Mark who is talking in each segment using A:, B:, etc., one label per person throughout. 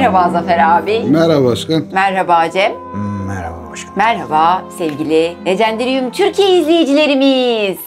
A: Merhaba Zafer abi. Merhaba başkan. Merhaba Cem. Merhaba başkan. Merhaba sevgili Legendarium Türkiye izleyicilerimiz.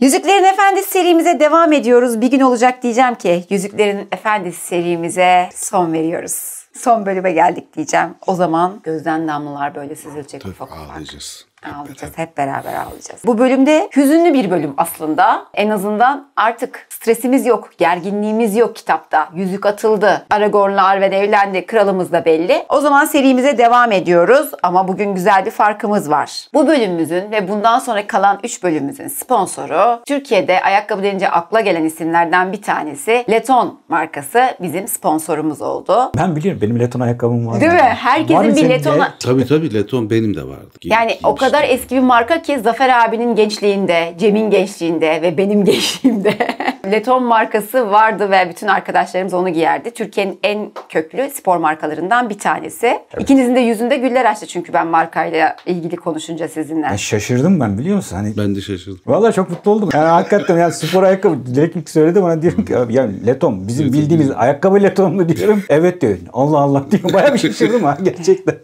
A: Yüzüklerin Efendisi serimize devam ediyoruz. Bir gün olacak diyeceğim ki Yüzüklerin Efendisi serimize son veriyoruz. Son bölüme geldik diyeceğim. O zaman gözden damlalar böyle süzülecek Tabii, ufak ufak. Ağlayacağız. Ağlayacağız. Hep beraber ağlayacağız. Bu bölümde hüzünlü bir bölüm aslında. En azından artık stresimiz yok, gerginliğimiz yok kitapta. Yüzük atıldı. Aragorn'la Arwen evlendi. Kralımız da belli. O zaman serimize devam ediyoruz ama bugün güzel bir farkımız var. Bu bölümümüzün ve bundan sonra kalan 3 bölümümüzün sponsoru Türkiye'de ayakkabı denince akla gelen isimlerden bir tanesi Leton markası bizim sponsorumuz oldu.
B: Ben biliyorum benim Leton ayakkabım var. Değil mi?
A: Herkesin var bir Leton...
B: Tabii tabii Leton benim de vardı. Giy,
A: yani o kadar kadar eski bir marka ki Zafer abinin gençliğinde, Cem'in gençliğinde ve benim gençliğimde Leton markası vardı ve bütün arkadaşlarımız onu giyerdi. Türkiye'nin en köklü spor markalarından bir tanesi. Evet. İkinizin de yüzünde güller açtı çünkü ben markayla ilgili konuşunca sizinle. Ya
B: şaşırdım ben biliyor musun? Hani... Ben de şaşırdım. Valla çok mutlu oldum. Yani hakikaten yani spor ayakkabı direkt ilk söyledi bana diyorum ki ya Leton bizim bildiğimiz ayakkabı Leton mu diyorum. Evet diyor. Allah Allah diyor. Baya bir şaşırdım ha gerçekten.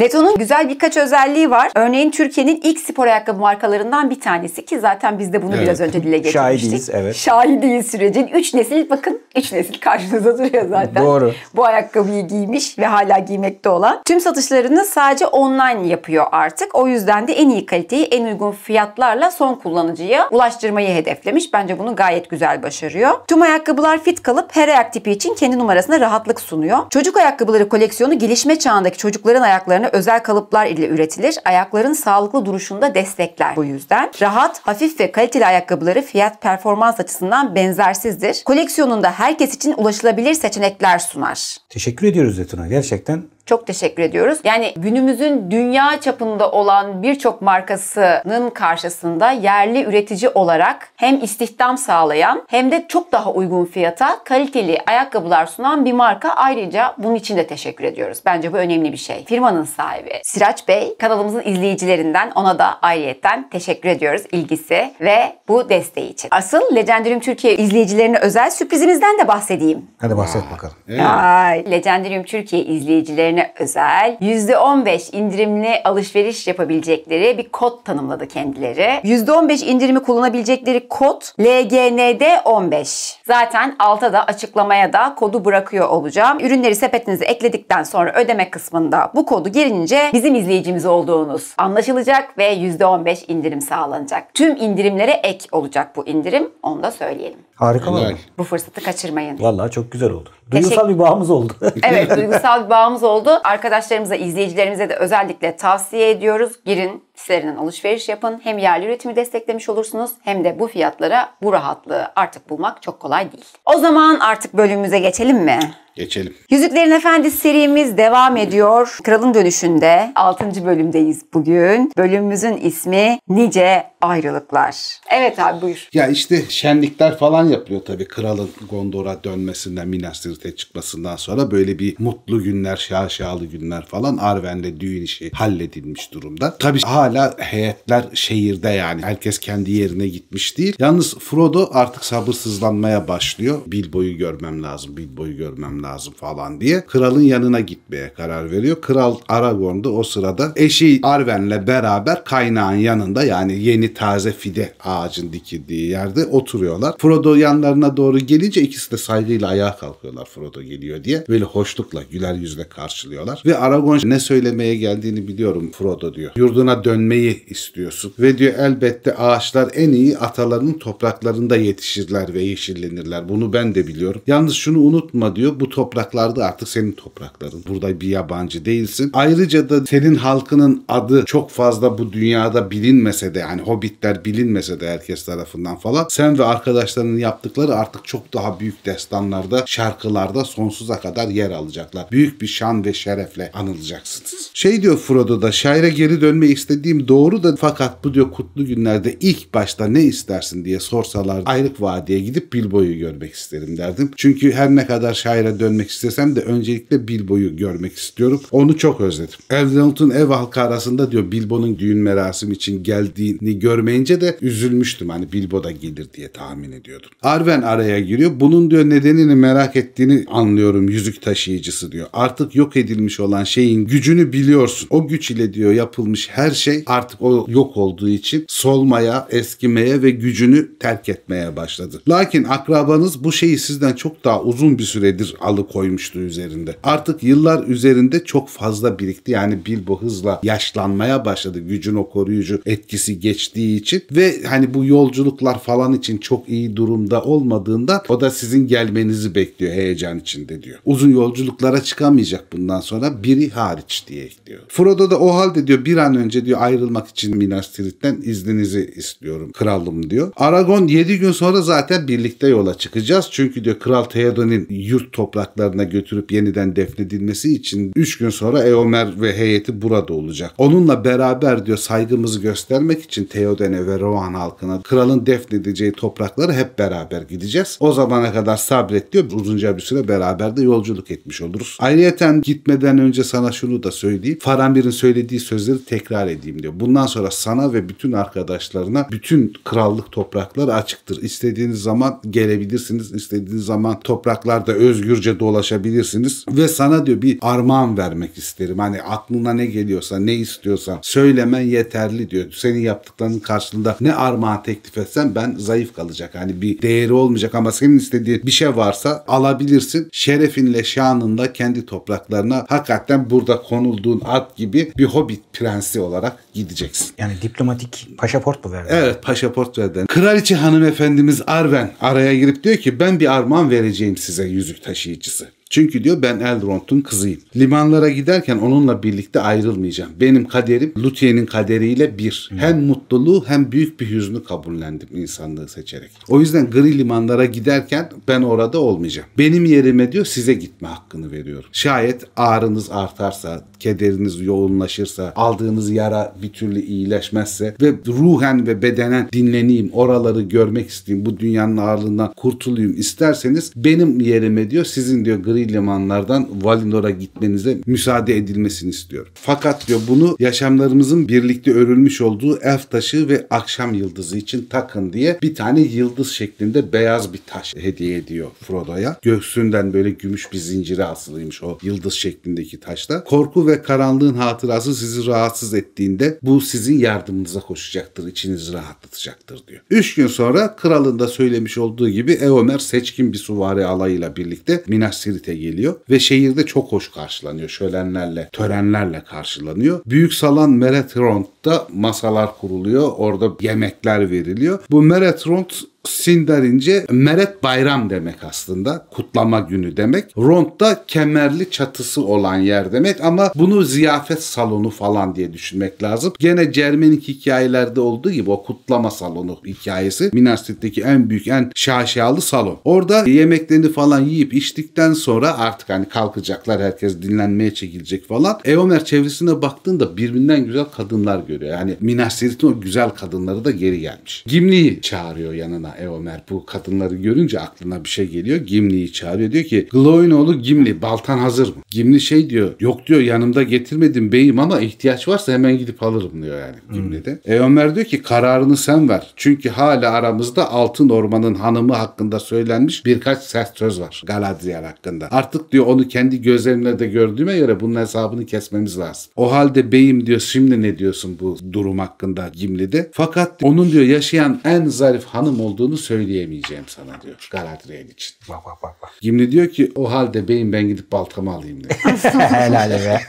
A: Leton'un güzel birkaç özelliği var. Örneğin Bugün Türkiye'nin ilk spor ayakkabı markalarından bir tanesi ki zaten biz de bunu evet. biraz önce dile getirmiştik. Şahidiyiz evet. Şahidiyiz sürecin. Üç nesil bakın üç nesil karşınıza duruyor zaten. Doğru. Bu ayakkabıyı giymiş ve hala giymekte olan. Tüm satışlarını sadece online yapıyor artık. O yüzden de en iyi kaliteyi en uygun fiyatlarla son kullanıcıya ulaştırmayı hedeflemiş. Bence bunu gayet güzel başarıyor. Tüm ayakkabılar fit kalıp her ayak tipi için kendi numarasına rahatlık sunuyor. Çocuk ayakkabıları koleksiyonu gelişme çağındaki çocukların ayaklarına özel kalıplar ile üretilir. Ayakların sağlıklı duruşunda destekler bu yüzden. Rahat, hafif ve kaliteli ayakkabıları fiyat performans açısından benzersizdir. Koleksiyonunda herkes için ulaşılabilir seçenekler sunar.
B: Teşekkür ediyoruz Detuna. Gerçekten
A: çok teşekkür ediyoruz. Yani günümüzün dünya çapında olan birçok markasının karşısında yerli üretici olarak hem istihdam sağlayan hem de çok daha uygun fiyata kaliteli ayakkabılar sunan bir marka. Ayrıca bunun için de teşekkür ediyoruz. Bence bu önemli bir şey. Firmanın sahibi Siraç Bey kanalımızın izleyicilerinden ona da ayrıyetten teşekkür ediyoruz ilgisi ve bu desteği için. Asıl Legendarium Türkiye izleyicilerine özel sürprizimizden de bahsedeyim.
B: Hadi bahset bakalım.
A: Ay, Legendarium Türkiye izleyicilerine indirimlerine özel %15 indirimli alışveriş yapabilecekleri bir kod tanımladı kendileri. %15 indirimi kullanabilecekleri kod LGND15. Zaten alta da açıklamaya da kodu bırakıyor olacağım. Ürünleri sepetinize ekledikten sonra ödeme kısmında bu kodu girince bizim izleyicimiz olduğunuz anlaşılacak ve %15 indirim sağlanacak. Tüm indirimlere ek olacak bu indirim. Onu da söyleyelim. Harika mı Bu fırsatı kaçırmayın.
B: Valla çok güzel oldu. Duygusal Teşekkür... bir bağımız oldu. evet duygusal
A: bir bağımız oldu. Arkadaşlarımıza, izleyicilerimize de özellikle tavsiye ediyoruz. Girin, sitelerinden alışveriş yapın. Hem yerli üretimi desteklemiş olursunuz hem de bu fiyatlara bu rahatlığı artık bulmak çok kolay değil. O zaman artık bölümümüze geçelim mi? Geçelim. Yüzüklerin Efendisi serimiz devam ediyor. Kralın Dönüşü'nde 6. bölümdeyiz bugün. Bölümümüzün ismi Nice Ayrılıklar. Evet abi buyur.
B: Ya işte şenlikler falan yapılıyor tabii kralın Gondor'a dönmesinden, Minas Tirith'e çıkmasından sonra böyle bir mutlu günler, şaşalı günler falan Arven'de düğün işi halledilmiş durumda. Tabii hala hala heyetler şehirde yani. Herkes kendi yerine gitmiş değil. Yalnız Frodo artık sabırsızlanmaya başlıyor. Bilbo'yu görmem lazım, Bilbo'yu görmem lazım falan diye. Kralın yanına gitmeye karar veriyor. Kral Aragorn'da o sırada eşi Arwen'le beraber kaynağın yanında yani yeni taze fide ağacın dikildiği yerde oturuyorlar. Frodo yanlarına doğru gelince ikisi de saygıyla ayağa kalkıyorlar Frodo geliyor diye. Böyle hoşlukla güler yüzle karşılıyorlar. Ve Aragorn ne söylemeye geldiğini biliyorum Frodo diyor. Yurduna dön dönmeyi istiyorsun. Ve diyor elbette ağaçlar en iyi atalarının topraklarında yetişirler ve yeşillenirler. Bunu ben de biliyorum. Yalnız şunu unutma diyor bu topraklarda artık senin toprakların. Burada bir yabancı değilsin. Ayrıca da senin halkının adı çok fazla bu dünyada bilinmese de hani hobbitler bilinmese de herkes tarafından falan sen ve arkadaşlarının yaptıkları artık çok daha büyük destanlarda, şarkılarda sonsuza kadar yer alacaklar. Büyük bir şan ve şerefle anılacaksınız. Şey diyor Frodo da şaire geri dönme istediği dediğim doğru da fakat bu diyor kutlu günlerde ilk başta ne istersin diye sorsalar aylık vadiye gidip Bilbo'yu görmek isterim derdim. Çünkü her ne kadar şaire dönmek istesem de öncelikle Bilbo'yu görmek istiyorum. Onu çok özledim. Evlenut'un ev halkı arasında diyor Bilbo'nun düğün merasimi için geldiğini görmeyince de üzülmüştüm. Hani Bilbo da gelir diye tahmin ediyordum. Arwen araya giriyor. Bunun diyor nedenini merak ettiğini anlıyorum yüzük taşıyıcısı diyor. Artık yok edilmiş olan şeyin gücünü biliyorsun. O güç ile diyor yapılmış her şey artık o yok olduğu için solmaya, eskimeye ve gücünü terk etmeye başladı. Lakin akrabanız bu şeyi sizden çok daha uzun bir süredir alıkoymuştu üzerinde. Artık yıllar üzerinde çok fazla birikti. Yani Bilbo hızla yaşlanmaya başladı. Gücün o koruyucu etkisi geçtiği için ve hani bu yolculuklar falan için çok iyi durumda olmadığında o da sizin gelmenizi bekliyor heyecan içinde diyor. Uzun yolculuklara çıkamayacak bundan sonra biri hariç diye ekliyor. Frodo da o halde diyor bir an önce diyor ayrılmak için Minas Tirith'ten izninizi istiyorum kralım diyor. Aragon 7 gün sonra zaten birlikte yola çıkacağız. Çünkü diyor Kral Theoden'in yurt topraklarına götürüp yeniden defnedilmesi için 3 gün sonra Eomer ve heyeti burada olacak. Onunla beraber diyor saygımızı göstermek için Theoden'e ve Rohan halkına kralın defnedeceği toprakları hep beraber gideceğiz. O zamana kadar sabret diyor. Uzunca bir süre beraber de yolculuk etmiş oluruz. Ayrıyeten gitmeden önce sana şunu da söyleyeyim. Faramir söylediği sözleri tekrar edeyim diyor. Bundan sonra sana ve bütün arkadaşlarına bütün krallık toprakları açıktır. İstediğiniz zaman gelebilirsiniz. İstediğiniz zaman topraklarda özgürce dolaşabilirsiniz. Ve sana diyor bir armağan vermek isterim. Hani aklına ne geliyorsa ne istiyorsan söylemen yeterli diyor. Senin yaptıklarının karşılığında ne armağan teklif etsen ben zayıf kalacak. Hani bir değeri olmayacak ama senin istediğin bir şey varsa alabilirsin. Şerefinle şanında kendi topraklarına hakikaten burada konulduğun ad gibi bir hobbit prensi olarak gideceksin. Yani diplomatik paşaport mu verdi? Evet paşaport verdi. Kraliçe hanımefendimiz Arwen araya girip diyor ki ben bir armağan vereceğim size yüzük taşıyıcısı. Çünkü diyor ben Elrond'un kızıyım. Limanlara giderken onunla birlikte ayrılmayacağım. Benim kaderim Luthien'in kaderiyle bir. Hmm. Hem mutluluğu hem büyük bir hüznü kabullendim insanlığı seçerek. O yüzden gri limanlara giderken ben orada olmayacağım. Benim yerime diyor size gitme hakkını veriyorum. Şayet ağrınız artarsa, kederiniz yoğunlaşırsa, aldığınız yara bir türlü iyileşmezse ve ruhen ve bedenen dinleneyim, oraları görmek isteyeyim, bu dünyanın ağırlığından kurtulayım isterseniz benim yerime diyor sizin diyor gri limanlardan Valinor'a gitmenize müsaade edilmesini istiyorum. Fakat diyor bunu yaşamlarımızın birlikte örülmüş olduğu elf taşı ve akşam yıldızı için takın diye bir tane yıldız şeklinde beyaz bir taş hediye ediyor Frodo'ya. Göğsünden böyle gümüş bir zinciri asılıymış o yıldız şeklindeki taşta. Korku ve karanlığın hatırası sizi rahatsız ettiğinde bu sizin yardımınıza koşacaktır, içinizi rahatlatacaktır diyor. Üç gün sonra kralın da söylemiş olduğu gibi Eomer seçkin bir suvari alayıyla birlikte Minas Tirith'e geliyor ve şehirde çok hoş karşılanıyor. Şölenlerle, törenlerle karşılanıyor. Büyük salan Meretrond'da masalar kuruluyor. Orada yemekler veriliyor. Bu Meretrond Sindarince meret bayram demek aslında. Kutlama günü demek. Rond da kemerli çatısı olan yer demek ama bunu ziyafet salonu falan diye düşünmek lazım. Gene Cermenik hikayelerde olduğu gibi o kutlama salonu hikayesi Minastit'teki en büyük en şaşalı salon. Orada yemeklerini falan yiyip içtikten sonra artık hani kalkacaklar herkes dinlenmeye çekilecek falan. Eomer çevresine baktığında birbirinden güzel kadınlar görüyor. Yani Minastit'in o güzel kadınları da geri gelmiş. Gimli'yi çağırıyor yanına Eomer bu kadınları görünce aklına bir şey geliyor. Gimli'yi çağırıyor. Diyor ki Gloin Gimli baltan hazır mı? Gimli şey diyor yok diyor yanımda getirmedim beyim ama ihtiyaç varsa hemen gidip alırım diyor yani hmm. Gimli'de. de. Hmm. Eomer diyor ki kararını sen ver. Çünkü hala aramızda Altın Orman'ın hanımı hakkında söylenmiş birkaç sert söz var Galadriel hakkında. Artık diyor onu kendi gözlerimle de gördüğüme göre bunun hesabını kesmemiz lazım. O halde beyim diyor şimdi ne diyorsun bu durum hakkında Gimli'de? Fakat onun diyor yaşayan en zarif hanım olduğu olduğunu söyleyemeyeceğim sana diyor Galadriel için. Bak bak bak. bak. Gimli diyor ki o halde beyim ben gidip baltamı alayım diyor. Helal be.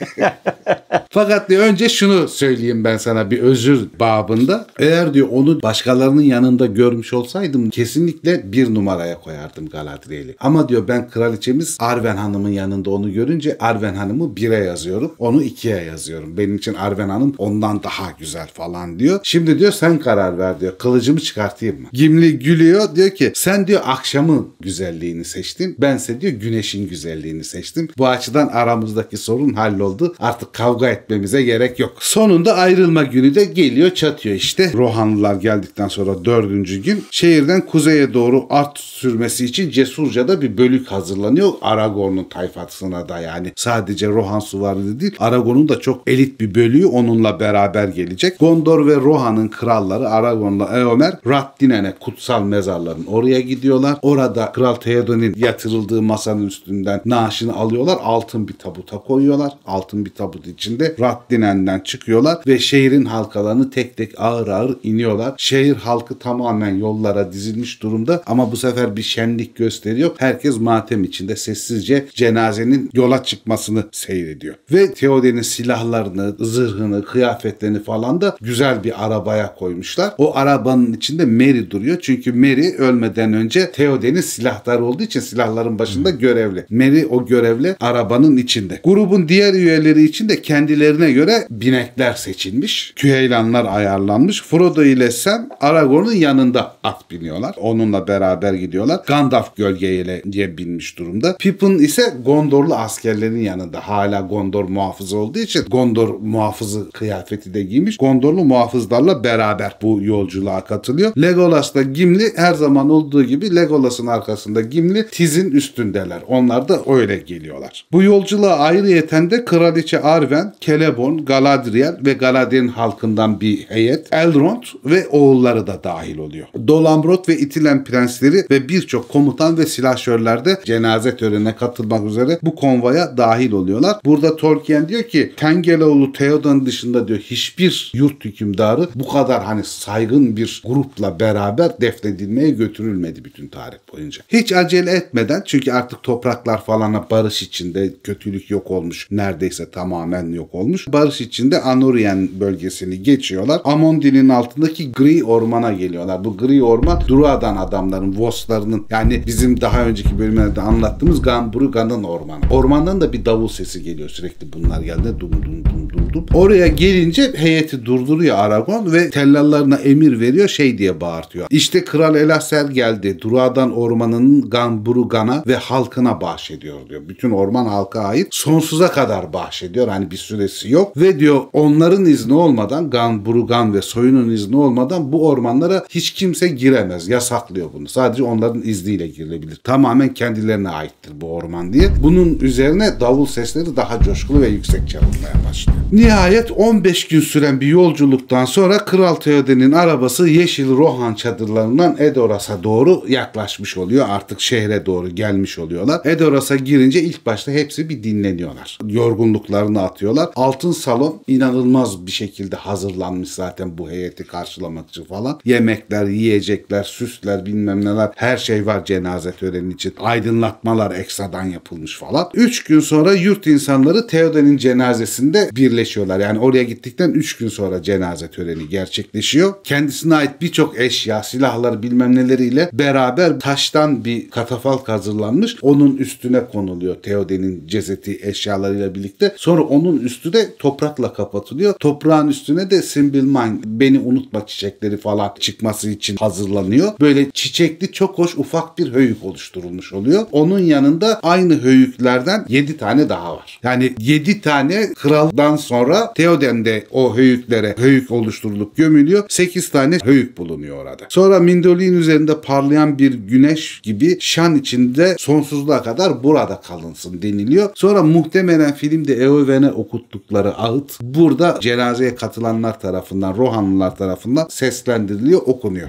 B: Fakat diyor önce şunu söyleyeyim ben sana bir özür babında. Eğer diyor onu başkalarının yanında görmüş olsaydım kesinlikle bir numaraya koyardım Galadriel'i. Ama diyor ben kraliçemiz Arwen Hanım'ın yanında onu görünce Arwen Hanım'ı bire yazıyorum. Onu ikiye yazıyorum. Benim için Arwen Hanım ondan daha güzel falan diyor. Şimdi diyor sen karar ver diyor. Kılıcımı çıkartayım mı? Gimli gülüyor diyor ki sen diyor akşamı güzelliğini seçtin. Bense diyor güneşin güzelliğini seçtim. Bu açıdan aramızdaki sorun halloldu. Artık kavga etmemize gerek yok. Sonunda ayrılma günü de geliyor çatıyor işte. Rohanlılar geldikten sonra dördüncü gün şehirden kuzeye doğru art sürmesi için cesurca da bir bölük hazırlanıyor. Aragorn'un tayfasına da yani sadece Rohan suvarını değil Aragorn'un da çok elit bir bölüğü onunla beraber gelecek. Gondor ve Rohan'ın kralları Aragorn'la Eomer Raddinen'e kutsal kutsal mezarların oraya gidiyorlar. Orada Kral Theoden'in yatırıldığı masanın üstünden naaşını alıyorlar. Altın bir tabuta koyuyorlar. Altın bir tabut içinde Raddinen'den çıkıyorlar ve şehrin halkalarını tek tek ağır ağır iniyorlar. Şehir halkı tamamen yollara dizilmiş durumda ama bu sefer bir şenlik gösteriyor. Herkes matem içinde sessizce cenazenin yola çıkmasını seyrediyor. Ve Theoden'in silahlarını, zırhını, kıyafetlerini falan da güzel bir arabaya koymuşlar. O arabanın içinde Mary duruyor çünkü çünkü Mary ölmeden önce Theoden'in silahları olduğu için silahların başında hmm. görevli. Mary o görevli arabanın içinde. Grubun diğer üyeleri için de kendilerine göre binekler seçilmiş. Küheylanlar ayarlanmış. Frodo ile Sam Aragorn'un yanında at biniyorlar. Onunla beraber gidiyorlar. Gandalf gölgeyle diye binmiş durumda. Pippin ise Gondorlu askerlerin yanında. Hala Gondor muhafızı olduğu için Gondor muhafızı kıyafeti de giymiş. Gondorlu muhafızlarla beraber bu yolculuğa katılıyor. Legolas da Gim Gimli her zaman olduğu gibi Legolas'ın arkasında Gimli Tiz'in üstündeler. Onlar da öyle geliyorlar. Bu yolculuğa ayrıyeten de Kraliçe Arwen, Celeborn, Galadriel ve Galadriel'in halkından bir heyet, Elrond ve oğulları da dahil oluyor. Dolamrot ve itilen prensleri ve birçok komutan ve silahşörler de cenaze törenine katılmak üzere bu konvaya dahil oluyorlar. Burada Tolkien diyor ki Tengeloğlu Theodan'ın dışında diyor hiçbir yurt hükümdarı bu kadar hani saygın bir grupla beraber def hedeflenilmeye götürülmedi bütün tarih boyunca. Hiç acele etmeden çünkü artık topraklar falana barış içinde kötülük yok olmuş. Neredeyse tamamen yok olmuş. Barış içinde Anurian bölgesini geçiyorlar. Amondi'nin altındaki gri ormana geliyorlar. Bu gri orman Druadan adamların, Voslarının yani bizim daha önceki bölümlerde anlattığımız Gamburuga'nın ormanı. Ormandan da bir davul sesi geliyor sürekli bunlar geldi. Dum dum dum buldum. Oraya gelince heyeti durduruyor Aragon ve tellallarına emir veriyor şey diye bağırtıyor. İşte Kral Elaser geldi. Duradan ormanının Gamburugan'a ve halkına bahşediyor diyor. Bütün orman halka ait. Sonsuza kadar bahşediyor. Hani bir süresi yok. Ve diyor onların izni olmadan Gamburugan ve soyunun izni olmadan bu ormanlara hiç kimse giremez. Yasaklıyor bunu. Sadece onların izniyle girilebilir. Tamamen kendilerine aittir bu orman diye. Bunun üzerine davul sesleri daha coşkulu ve yüksek çalınmaya başlıyor. Nihayet 15 gün süren bir yolculuktan sonra Kral Theoden'in arabası Yeşil Rohan çadırlarından Edoras'a doğru yaklaşmış oluyor. Artık şehre doğru gelmiş oluyorlar. Edoras'a girince ilk başta hepsi bir dinleniyorlar. Yorgunluklarını atıyorlar. Altın salon inanılmaz bir şekilde hazırlanmış zaten bu heyeti karşılamak için falan. Yemekler, yiyecekler, süsler bilmem neler her şey var cenaze töreni için. Aydınlatmalar ekstradan yapılmış falan. 3 gün sonra yurt insanları Theoden'in cenazesinde birleşiyor yaşıyorlar. Yani oraya gittikten 3 gün sonra cenaze töreni gerçekleşiyor. Kendisine ait birçok eşya, silahları bilmem neleriyle beraber taştan bir katafalk hazırlanmış. Onun üstüne konuluyor Teoden'in cesedi eşyalarıyla birlikte. Sonra onun üstü de toprakla kapatılıyor. Toprağın üstüne de Simbilman beni unutma çiçekleri falan çıkması için hazırlanıyor. Böyle çiçekli çok hoş ufak bir höyük oluşturulmuş oluyor. Onun yanında aynı höyüklerden 7 tane daha var. Yani 7 tane kraldan sonra sonra Theoden'de o höyüklere höyük oluşturulup gömülüyor. 8 tane höyük bulunuyor orada. Sonra Mindoli'nin üzerinde parlayan bir güneş gibi şan içinde sonsuzluğa kadar burada kalınsın deniliyor. Sonra muhtemelen filmde Eowen'e okuttukları ağıt burada cenazeye katılanlar tarafından, Rohanlılar tarafından seslendiriliyor, okunuyor.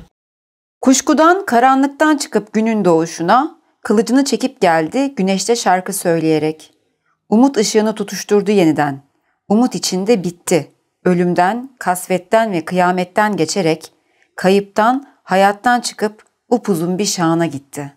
A: Kuşkudan karanlıktan çıkıp günün doğuşuna, kılıcını çekip geldi güneşte şarkı söyleyerek. Umut ışığını tutuşturdu yeniden.'' Umut içinde bitti. Ölümden, kasvetten ve kıyametten geçerek kayıptan, hayattan çıkıp upuzun bir şana gitti.''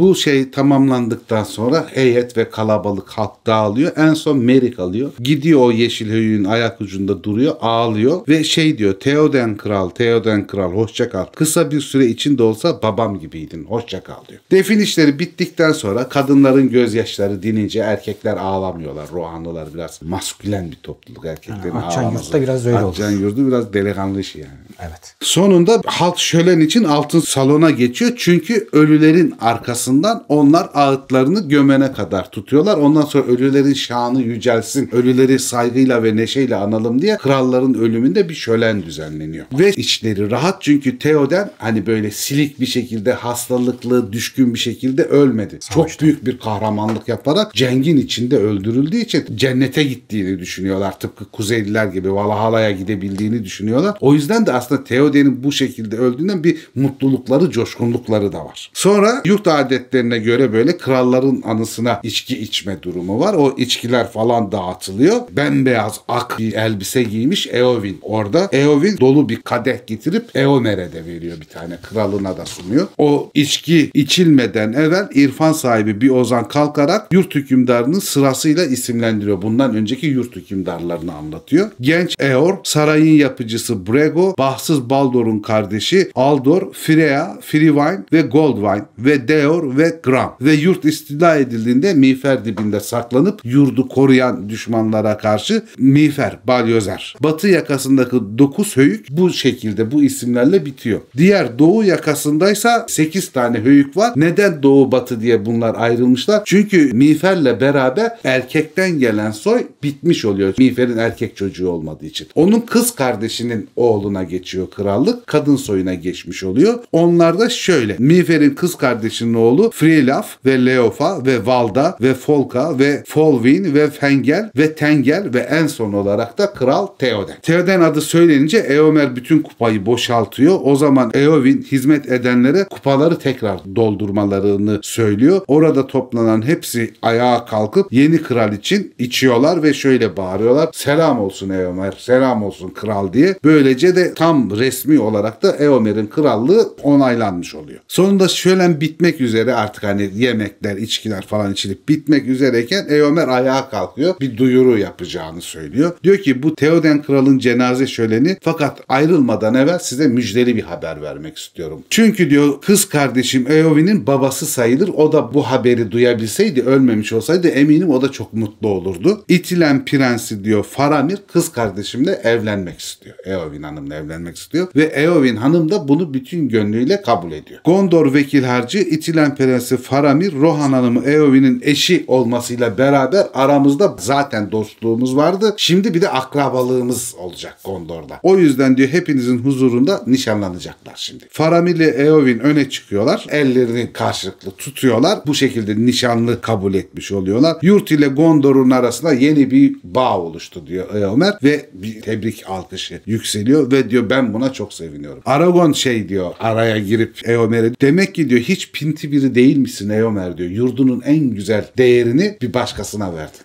B: Bu şey tamamlandıktan sonra heyet ve kalabalık halk dağılıyor. En son Merik alıyor. Gidiyor o yeşil höyüğün ayak ucunda duruyor ağlıyor ve şey diyor Theoden kral Theoden kral hoşça kal. Kısa bir süre içinde olsa babam gibiydin hoşça kal diyor. Defin işleri bittikten sonra kadınların gözyaşları dinince erkekler ağlamıyorlar. Ruhanlılar biraz maskülen bir topluluk erkeklerin yani, ağlaması. Açan yurtta biraz öyle oldu. Açan yurdu biraz delikanlı işi yani. Evet. Sonunda halk şölen için altın salona geçiyor. Çünkü ölülerin arkasından onlar ağıtlarını gömene kadar tutuyorlar. Ondan sonra ölülerin şanı yücelsin. Ölüleri saygıyla ve neşeyle analım diye kralların ölümünde bir şölen düzenleniyor. Ve içleri rahat çünkü Theoden hani böyle silik bir şekilde hastalıklı, düşkün bir şekilde ölmedi. Savaşta. Çok büyük bir kahramanlık yaparak cengin içinde öldürüldüğü için cennete gittiğini düşünüyorlar. Tıpkı Kuzeyliler gibi Valhalla'ya gidebildiğini düşünüyorlar. O yüzden de aslında aslında Theoden'in bu şekilde öldüğünden bir mutlulukları, coşkunlukları da var. Sonra yurt adetlerine göre böyle kralların anısına içki içme durumu var. O içkiler falan dağıtılıyor. Bembeyaz ak bir elbise giymiş Eowyn orada. Eowyn dolu bir kadeh getirip Eomer'e de veriyor bir tane. Kralına da sunuyor. O içki içilmeden evvel irfan sahibi bir ozan kalkarak yurt hükümdarının sırasıyla isimlendiriyor. Bundan önceki yurt hükümdarlarını anlatıyor. Genç Eor, sarayın yapıcısı Brego, bah günahsız Baldor'un kardeşi Aldor, Freya, Frivine ve Goldwine ve Deor ve Gram ve yurt istila edildiğinde miğfer dibinde saklanıp yurdu koruyan düşmanlara karşı miğfer, balyozer. Batı yakasındaki 9 höyük bu şekilde bu isimlerle bitiyor. Diğer doğu yakasındaysa 8 tane höyük var. Neden doğu batı diye bunlar ayrılmışlar? Çünkü miğferle beraber erkekten gelen soy bitmiş oluyor. Miğferin erkek çocuğu olmadığı için. Onun kız kardeşinin oğluna geçiyor geçiyor krallık. Kadın soyuna geçmiş oluyor. Onlar da şöyle. Mifer'in kız kardeşinin oğlu Freylaf ve Leofa ve Valda ve Folka ve Folvin ve Fengel ve Tengel ve en son olarak da Kral Theoden. Theoden adı söylenince Eomer bütün kupayı boşaltıyor. O zaman Eowyn hizmet edenlere kupaları tekrar doldurmalarını söylüyor. Orada toplanan hepsi ayağa kalkıp yeni kral için içiyorlar ve şöyle bağırıyorlar. Selam olsun Eomer, selam olsun kral diye. Böylece de tam tam resmi olarak da Eomer'in krallığı onaylanmış oluyor. Sonunda şölen bitmek üzere artık hani yemekler, içkiler falan içilip bitmek üzereyken Eomer ayağa kalkıyor. Bir duyuru yapacağını söylüyor. Diyor ki bu Theoden kralın cenaze şöleni fakat ayrılmadan evvel size müjdeli bir haber vermek istiyorum. Çünkü diyor kız kardeşim Eowyn'in babası sayılır. O da bu haberi duyabilseydi ölmemiş olsaydı eminim o da çok mutlu olurdu. İtilen prensi diyor Faramir kız kardeşimle evlenmek istiyor. Eowyn hanımla evlenmek vermek istiyor ve Eowyn Hanım da bunu bütün gönlüyle kabul ediyor. Gondor vekil harcı Itilen Prensi Faramir Rohan Hanım'ı Eowyn'in eşi olmasıyla beraber aramızda zaten dostluğumuz vardı. Şimdi bir de akrabalığımız olacak Gondor'da. O yüzden diyor hepinizin huzurunda nişanlanacaklar şimdi. Faramir ile Eowyn öne çıkıyorlar. Ellerini karşılıklı tutuyorlar. Bu şekilde nişanlı kabul etmiş oluyorlar. Yurt ile Gondor'un arasında yeni bir bağ oluştu diyor Eomer ve bir tebrik alkışı yükseliyor ve diyor ben buna çok seviniyorum. Aragon şey diyor araya girip Eomer'e demek ki diyor hiç pinti biri değil misin Eomer diyor. Yurdunun en güzel değerini bir başkasına verdin.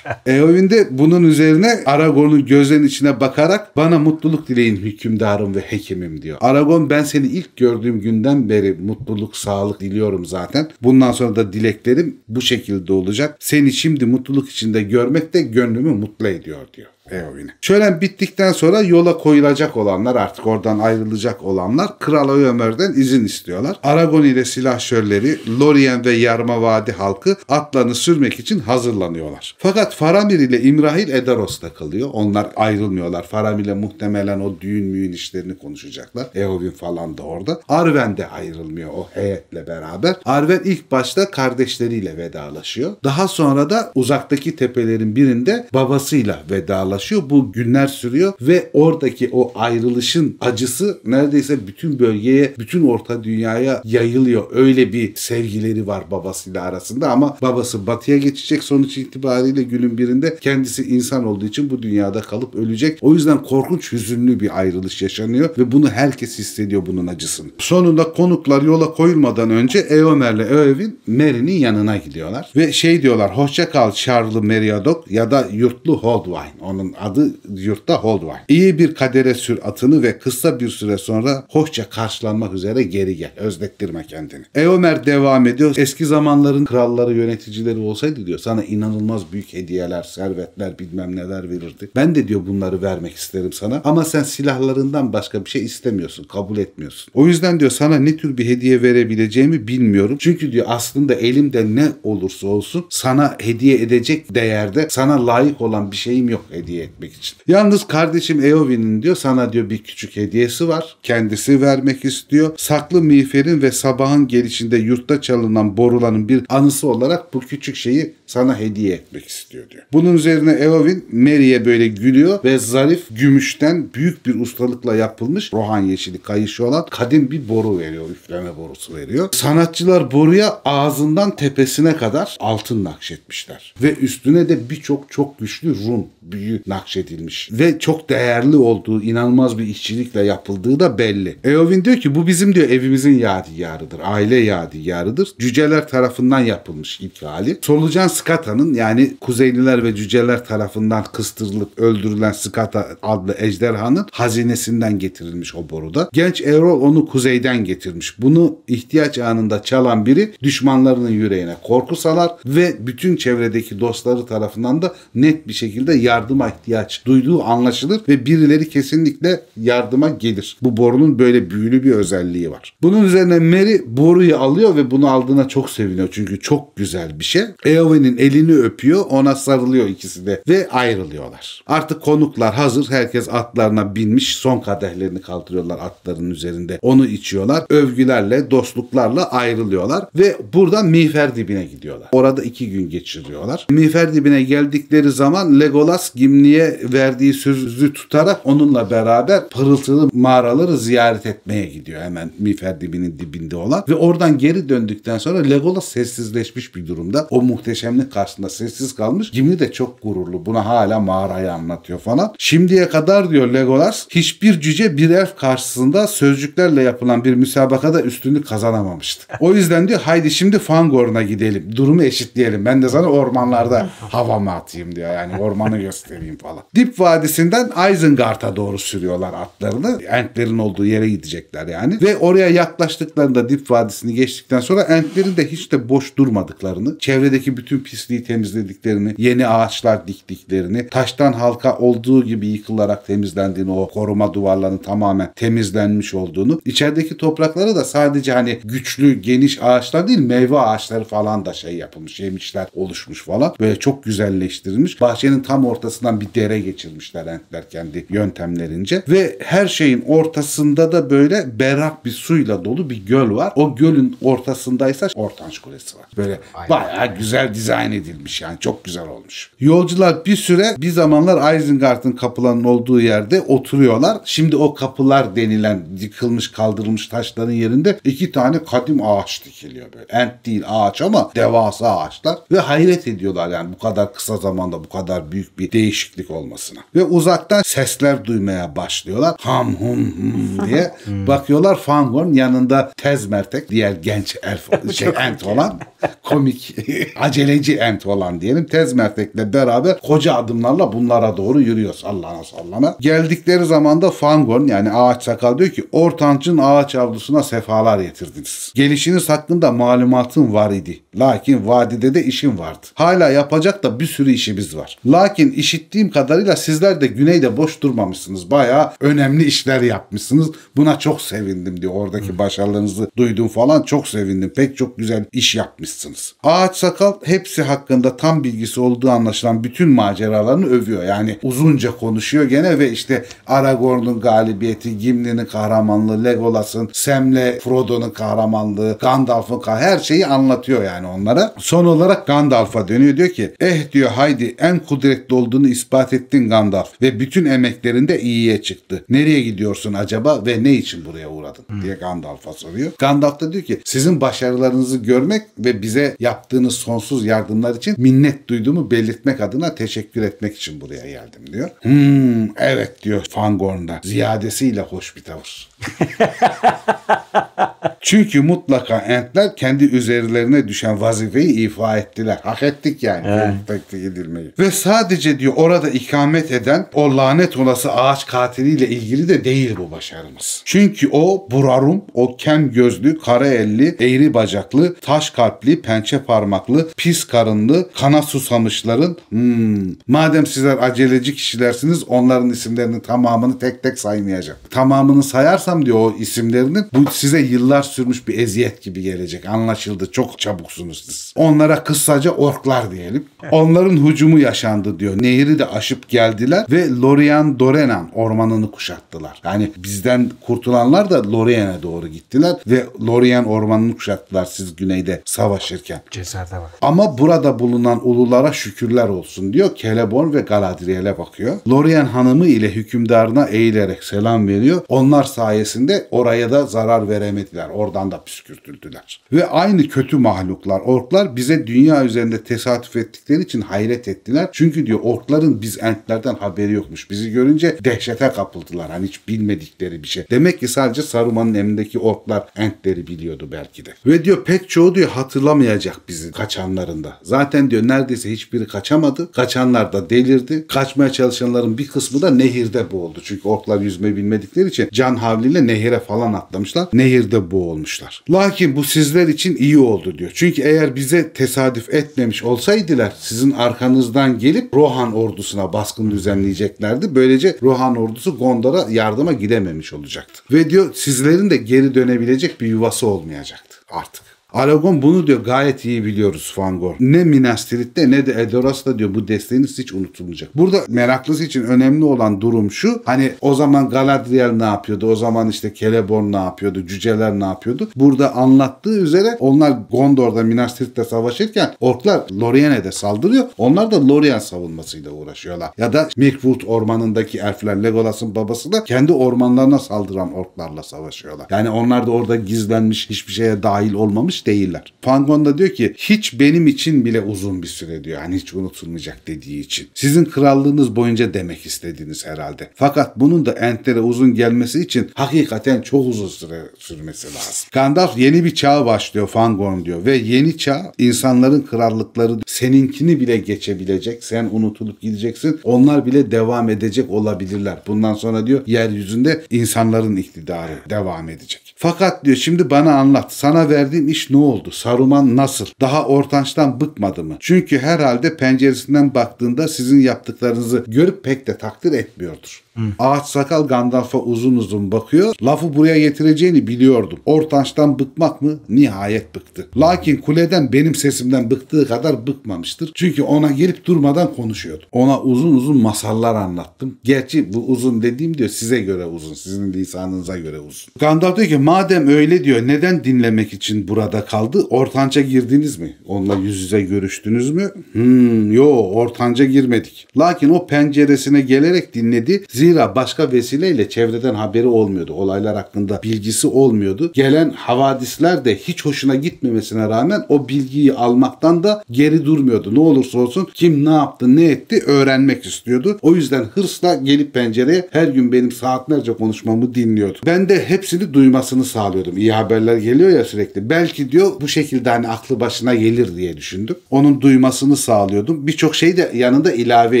B: Eowyn de bunun üzerine Aragorn'un gözlerinin içine bakarak bana mutluluk dileyin hükümdarım ve hekimim diyor. Aragorn ben seni ilk gördüğüm günden beri mutluluk, sağlık diliyorum zaten. Bundan sonra da dileklerim bu şekilde olacak. Seni şimdi mutluluk içinde görmek de gönlümü mutlu ediyor diyor. Eowyn'i. Şölen bittikten sonra yola koyulacak olanlar artık oradan ayrılacak olanlar Kral Ömer'den izin istiyorlar. Aragon ile silahşörleri Lorien ve Yarmavadi halkı atlarını sürmek için hazırlanıyorlar. Fakat Faramir ile İmrahil Edaros'ta kalıyor. Onlar ayrılmıyorlar. Faramir ile muhtemelen o düğün müğün işlerini konuşacaklar. Eowyn falan da orada. Arwen de ayrılmıyor o heyetle beraber. Arwen ilk başta kardeşleriyle vedalaşıyor. Daha sonra da uzaktaki tepelerin birinde babasıyla vedalaşıyor karşılaşıyor. Bu günler sürüyor ve oradaki o ayrılışın acısı neredeyse bütün bölgeye, bütün orta dünyaya yayılıyor. Öyle bir sevgileri var babasıyla arasında ama babası batıya geçecek sonuç itibariyle günün birinde kendisi insan olduğu için bu dünyada kalıp ölecek. O yüzden korkunç hüzünlü bir ayrılış yaşanıyor ve bunu herkes hissediyor bunun acısını. Sonunda konuklar yola koyulmadan önce Eomer'le Eowyn Mary'nin yanına gidiyorlar ve şey diyorlar hoşça kal Charlie Meriadoc ya da yurtlu Holdwine onun bunun adı yurtta Holdwine. İyi bir kadere sür atını ve kısa bir süre sonra hoşça karşılanmak üzere geri gel. Özlettirme kendini. Eomer devam ediyor. Eski zamanların kralları yöneticileri olsaydı diyor sana inanılmaz büyük hediyeler, servetler bilmem neler verirdi. Ben de diyor bunları vermek isterim sana ama sen silahlarından başka bir şey istemiyorsun, kabul etmiyorsun. O yüzden diyor sana ne tür bir hediye verebileceğimi bilmiyorum. Çünkü diyor aslında elimde ne olursa olsun sana hediye edecek değerde sana layık olan bir şeyim yok hediye hediye etmek için. Yalnız kardeşim Eowyn'in diyor sana diyor bir küçük hediyesi var. Kendisi vermek istiyor. Saklı miğferin ve sabahın gelişinde yurtta çalınan borulanın bir anısı olarak bu küçük şeyi sana hediye etmek istiyor diyor. Bunun üzerine Eowyn Mary'e böyle gülüyor ve zarif gümüşten büyük bir ustalıkla yapılmış rohan yeşili kayışı olan kadim bir boru veriyor. Üfleme borusu veriyor. Sanatçılar boruya ağzından tepesine kadar altın nakşetmişler. Ve üstüne de birçok çok güçlü run, büyü nakşedilmiş ve çok değerli olduğu inanılmaz bir işçilikle yapıldığı da belli. Eowyn diyor ki bu bizim diyor evimizin yadigarıdır. Aile yadigarıdır. Cüceler tarafından yapılmış ilk hali. Solucan Skata'nın yani Kuzeyliler ve Cüceler tarafından kıstırılıp öldürülen Skata adlı ejderhanın hazinesinden getirilmiş o boruda. Genç Erol onu kuzeyden getirmiş. Bunu ihtiyaç anında çalan biri düşmanlarının yüreğine korku salar ve bütün çevredeki dostları tarafından da net bir şekilde yardıma ihtiyaç duyduğu anlaşılır ve birileri kesinlikle yardıma gelir. Bu borunun böyle büyülü bir özelliği var. Bunun üzerine Mary boruyu alıyor ve bunu aldığına çok seviniyor çünkü çok güzel bir şey. Eowyn'in elini öpüyor, ona sarılıyor ikisi de ve ayrılıyorlar. Artık konuklar hazır, herkes atlarına binmiş, son kadehlerini kaldırıyorlar atların üzerinde. Onu içiyorlar, övgülerle, dostluklarla ayrılıyorlar ve buradan miğfer dibine gidiyorlar. Orada iki gün geçiriyorlar. Miğfer dibine geldikleri zaman Legolas Gimli Avni'ye verdiği sözü tutarak onunla beraber pırıltılı mağaraları ziyaret etmeye gidiyor hemen Mifer dibinin dibinde olan ve oradan geri döndükten sonra Legolas sessizleşmiş bir durumda. O muhteşemlik karşısında sessiz kalmış. Gimli de çok gururlu. Buna hala mağarayı anlatıyor falan. Şimdiye kadar diyor Legolas hiçbir cüce bir elf karşısında sözcüklerle yapılan bir müsabakada üstünü kazanamamıştı. O yüzden diyor haydi şimdi Fangorn'a gidelim. Durumu eşitleyelim. Ben de sana ormanlarda havamı atayım diyor. Yani ormanı göstereyim alayım falan. Dip Vadisi'nden Isengard'a doğru sürüyorlar atlarını. Entlerin olduğu yere gidecekler yani. Ve oraya yaklaştıklarında Dip Vadisi'ni geçtikten sonra Entlerin de hiç de boş durmadıklarını, çevredeki bütün pisliği temizlediklerini, yeni ağaçlar diktiklerini, taştan halka olduğu gibi yıkılarak temizlendiğini, o koruma duvarlarının tamamen temizlenmiş olduğunu, içerideki toprakları da sadece hani güçlü, geniş ağaçlar değil, meyve ağaçları falan da şey yapılmış, yemişler oluşmuş falan. Böyle çok güzelleştirilmiş. Bahçenin tam ortasından bir dere geçirmişler Entler kendi yöntemlerince. Ve her şeyin ortasında da böyle berrak bir suyla dolu bir göl var. O gölün ortasındaysa Ortanç Kulesi var. Böyle Aynen. bayağı güzel dizayn edilmiş yani çok güzel olmuş. Yolcular bir süre bir zamanlar Isengard'ın kapılarının olduğu yerde oturuyorlar. Şimdi o kapılar denilen yıkılmış kaldırılmış taşların yerinde iki tane kadim ağaç dikiliyor böyle. Ent değil ağaç ama devasa ağaçlar ve hayret ediyorlar yani bu kadar kısa zamanda bu kadar büyük bir değişik değişiklik olmasına. Ve uzaktan sesler duymaya başlıyorlar. Ham hum hum diye. Hmm. Bakıyorlar Fangorn yanında Tez Mertek diğer genç elf, şey, ent olan komik aceleci ent olan diyelim Tez Tezmertek'le beraber koca adımlarla bunlara doğru yürüyor sallana sallana. Geldikleri zaman da Fangorn yani ağaç sakal diyor ki Ortanç'ın ağaç avlusuna sefalar getirdiniz. Gelişiniz hakkında malumatın var idi. Lakin vadide de işim vardı. Hala yapacak da bir sürü işimiz var. Lakin işittiğim kadarıyla sizler de güneyde boş durmamışsınız. Bayağı önemli işler yapmışsınız. Buna çok sevindim diyor. Oradaki başarılarınızı duydum falan çok sevindim. Pek çok güzel iş yapmışsınız. Ağaç Sakal hepsi hakkında tam bilgisi olduğu anlaşılan bütün maceralarını övüyor. Yani uzunca konuşuyor gene ve işte Aragorn'un galibiyeti, Gimli'nin kahramanlığı, Legolas'ın Sam'le Frodo'nun kahramanlığı, Gandalf'ın kahramanlığı her şeyi anlatıyor yani onlara. Son olarak Gandalf'a dönüyor diyor ki eh diyor haydi en kudretli olduğunu ispat ettin Gandalf ve bütün emeklerinde iyiye çıktı. Nereye gidiyorsun acaba ve ne için buraya uğradın hmm. diye Gandalf'a soruyor. Gandalf da diyor ki sizin başarılarınızı görmek ve bize yaptığınız sonsuz yardımlar için minnet duyduğumu belirtmek adına teşekkür etmek için buraya geldim diyor. Hmm, evet diyor Fangorn'da ziyadesiyle hoş bir tavır. Çünkü mutlaka entler kendi üzerlerine düşen vazifeyi ifa ettiler. Hak ettik yani. Evet. edilmeyi. Ve sadece diyor orada ikamet eden o lanet olası ağaç katiliyle ilgili de değil bu başarımız. Çünkü o burarum, o kem gözlü, kara elli, eğri bacaklı, taş kalpli, pençe parmaklı, pis karınlı, kana susamışların hmm, madem sizler aceleci kişilersiniz onların isimlerinin tamamını tek tek saymayacağım. Tamamını sayarsam diyor o isimlerinin bu size yıllar sürmüş bir eziyet gibi gelecek. Anlaşıldı çok çabuksunuz siz. Onlara kısaca orklar diyelim. Onların hücumu yaşandı diyor. Nehri de aşıp geldiler ve Lorien Dorenan ormanını kuşattılar. Yani bizden kurtulanlar da Lorien'e doğru gittiler ve Lorien ormanını kuşattılar siz güneyde savaşırken. Cesarete bak. Ama burada bulunan ululara şükürler olsun diyor. Celeborn ve Galadriel'e bakıyor. Lorien hanımı ile hükümdarına eğilerek selam veriyor. Onlar sayesinde oraya da zarar veremediler oradan da püskürtüldüler. Ve aynı kötü mahluklar, orklar bize dünya üzerinde tesadüf ettikleri için hayret ettiler. Çünkü diyor orkların biz entlerden haberi yokmuş. Bizi görünce dehşete kapıldılar. Hani hiç bilmedikleri bir şey. Demek ki sadece Saruman'ın emrindeki orklar entleri biliyordu belki de. Ve diyor pek çoğu diyor hatırlamayacak bizi kaçanlarında. Zaten diyor neredeyse hiçbiri kaçamadı. Kaçanlar da delirdi. Kaçmaya çalışanların bir kısmı da nehirde boğuldu. Çünkü orklar yüzme bilmedikleri için can havliyle nehire falan atlamışlar. Nehirde boğuldu olmuşlar. Lakin bu sizler için iyi oldu diyor. Çünkü eğer bize tesadüf etmemiş olsaydılar sizin arkanızdan gelip Rohan ordusuna baskın düzenleyeceklerdi. Böylece Rohan ordusu Gondor'a yardıma gidememiş olacaktı. Ve diyor sizlerin de geri dönebilecek bir yuvası olmayacaktı artık. Aragon bunu diyor gayet iyi biliyoruz Fangor. Ne Minas Tirith'te ne de Edoras'ta diyor bu desteğiniz hiç unutulmayacak. Burada meraklısı için önemli olan durum şu. Hani o zaman Galadriel ne yapıyordu? O zaman işte Celeborn ne yapıyordu? Cüceler ne yapıyordu? Burada anlattığı üzere onlar Gondor'da Minas Tirith'te savaşırken orklar Lorien'e saldırıyor. Onlar da Lorien savunmasıyla uğraşıyorlar. Ya da Mirkwood ormanındaki elfler Legolas'ın babası da kendi ormanlarına saldıran orklarla savaşıyorlar. Yani onlar da orada gizlenmiş hiçbir şeye dahil olmamış alışmış değiller. Fangon da diyor ki hiç benim için bile uzun bir süre diyor. Hani hiç unutulmayacak dediği için. Sizin krallığınız boyunca demek istediğiniz herhalde. Fakat bunun da entlere uzun gelmesi için hakikaten çok uzun süre sürmesi lazım. Gandalf yeni bir çağa başlıyor Fangon diyor ve yeni çağ insanların krallıkları seninkini bile geçebilecek. Sen unutulup gideceksin. Onlar bile devam edecek olabilirler. Bundan sonra diyor yeryüzünde insanların iktidarı devam edecek. Fakat diyor şimdi bana anlat. Sana verdiğim iş ne oldu? Saruman nasıl? Daha ortançtan bıkmadı mı? Çünkü herhalde penceresinden baktığında sizin yaptıklarınızı görüp pek de takdir etmiyordur. Hı. Ağaç sakal Gandalf'a uzun uzun bakıyor. Lafı buraya getireceğini biliyordum. Ortanç'tan bıkmak mı? Nihayet bıktı. Lakin kuleden benim sesimden bıktığı kadar bıkmamıştır. Çünkü ona gelip durmadan konuşuyordu. Ona uzun uzun masallar anlattım. Gerçi bu uzun dediğim diyor size göre uzun. Sizin lisanınıza göre uzun. Gandalf diyor ki madem öyle diyor neden dinlemek için burada kaldı? Ortanca girdiniz mi? Onunla yüz yüze görüştünüz mü? Hmm, yo ortanca girmedik. Lakin o penceresine gelerek dinledi. Zira Zira başka vesileyle çevreden haberi olmuyordu. Olaylar hakkında bilgisi olmuyordu. Gelen havadisler de hiç hoşuna gitmemesine rağmen o bilgiyi almaktan da geri durmuyordu. Ne olursa olsun kim ne yaptı ne etti öğrenmek istiyordu. O yüzden hırsla gelip pencereye her gün benim saatlerce konuşmamı dinliyordu. Ben de hepsini duymasını sağlıyordum. İyi haberler geliyor ya sürekli. Belki diyor bu şekilde hani aklı başına gelir diye düşündüm. Onun duymasını sağlıyordum. Birçok şey de yanında ilave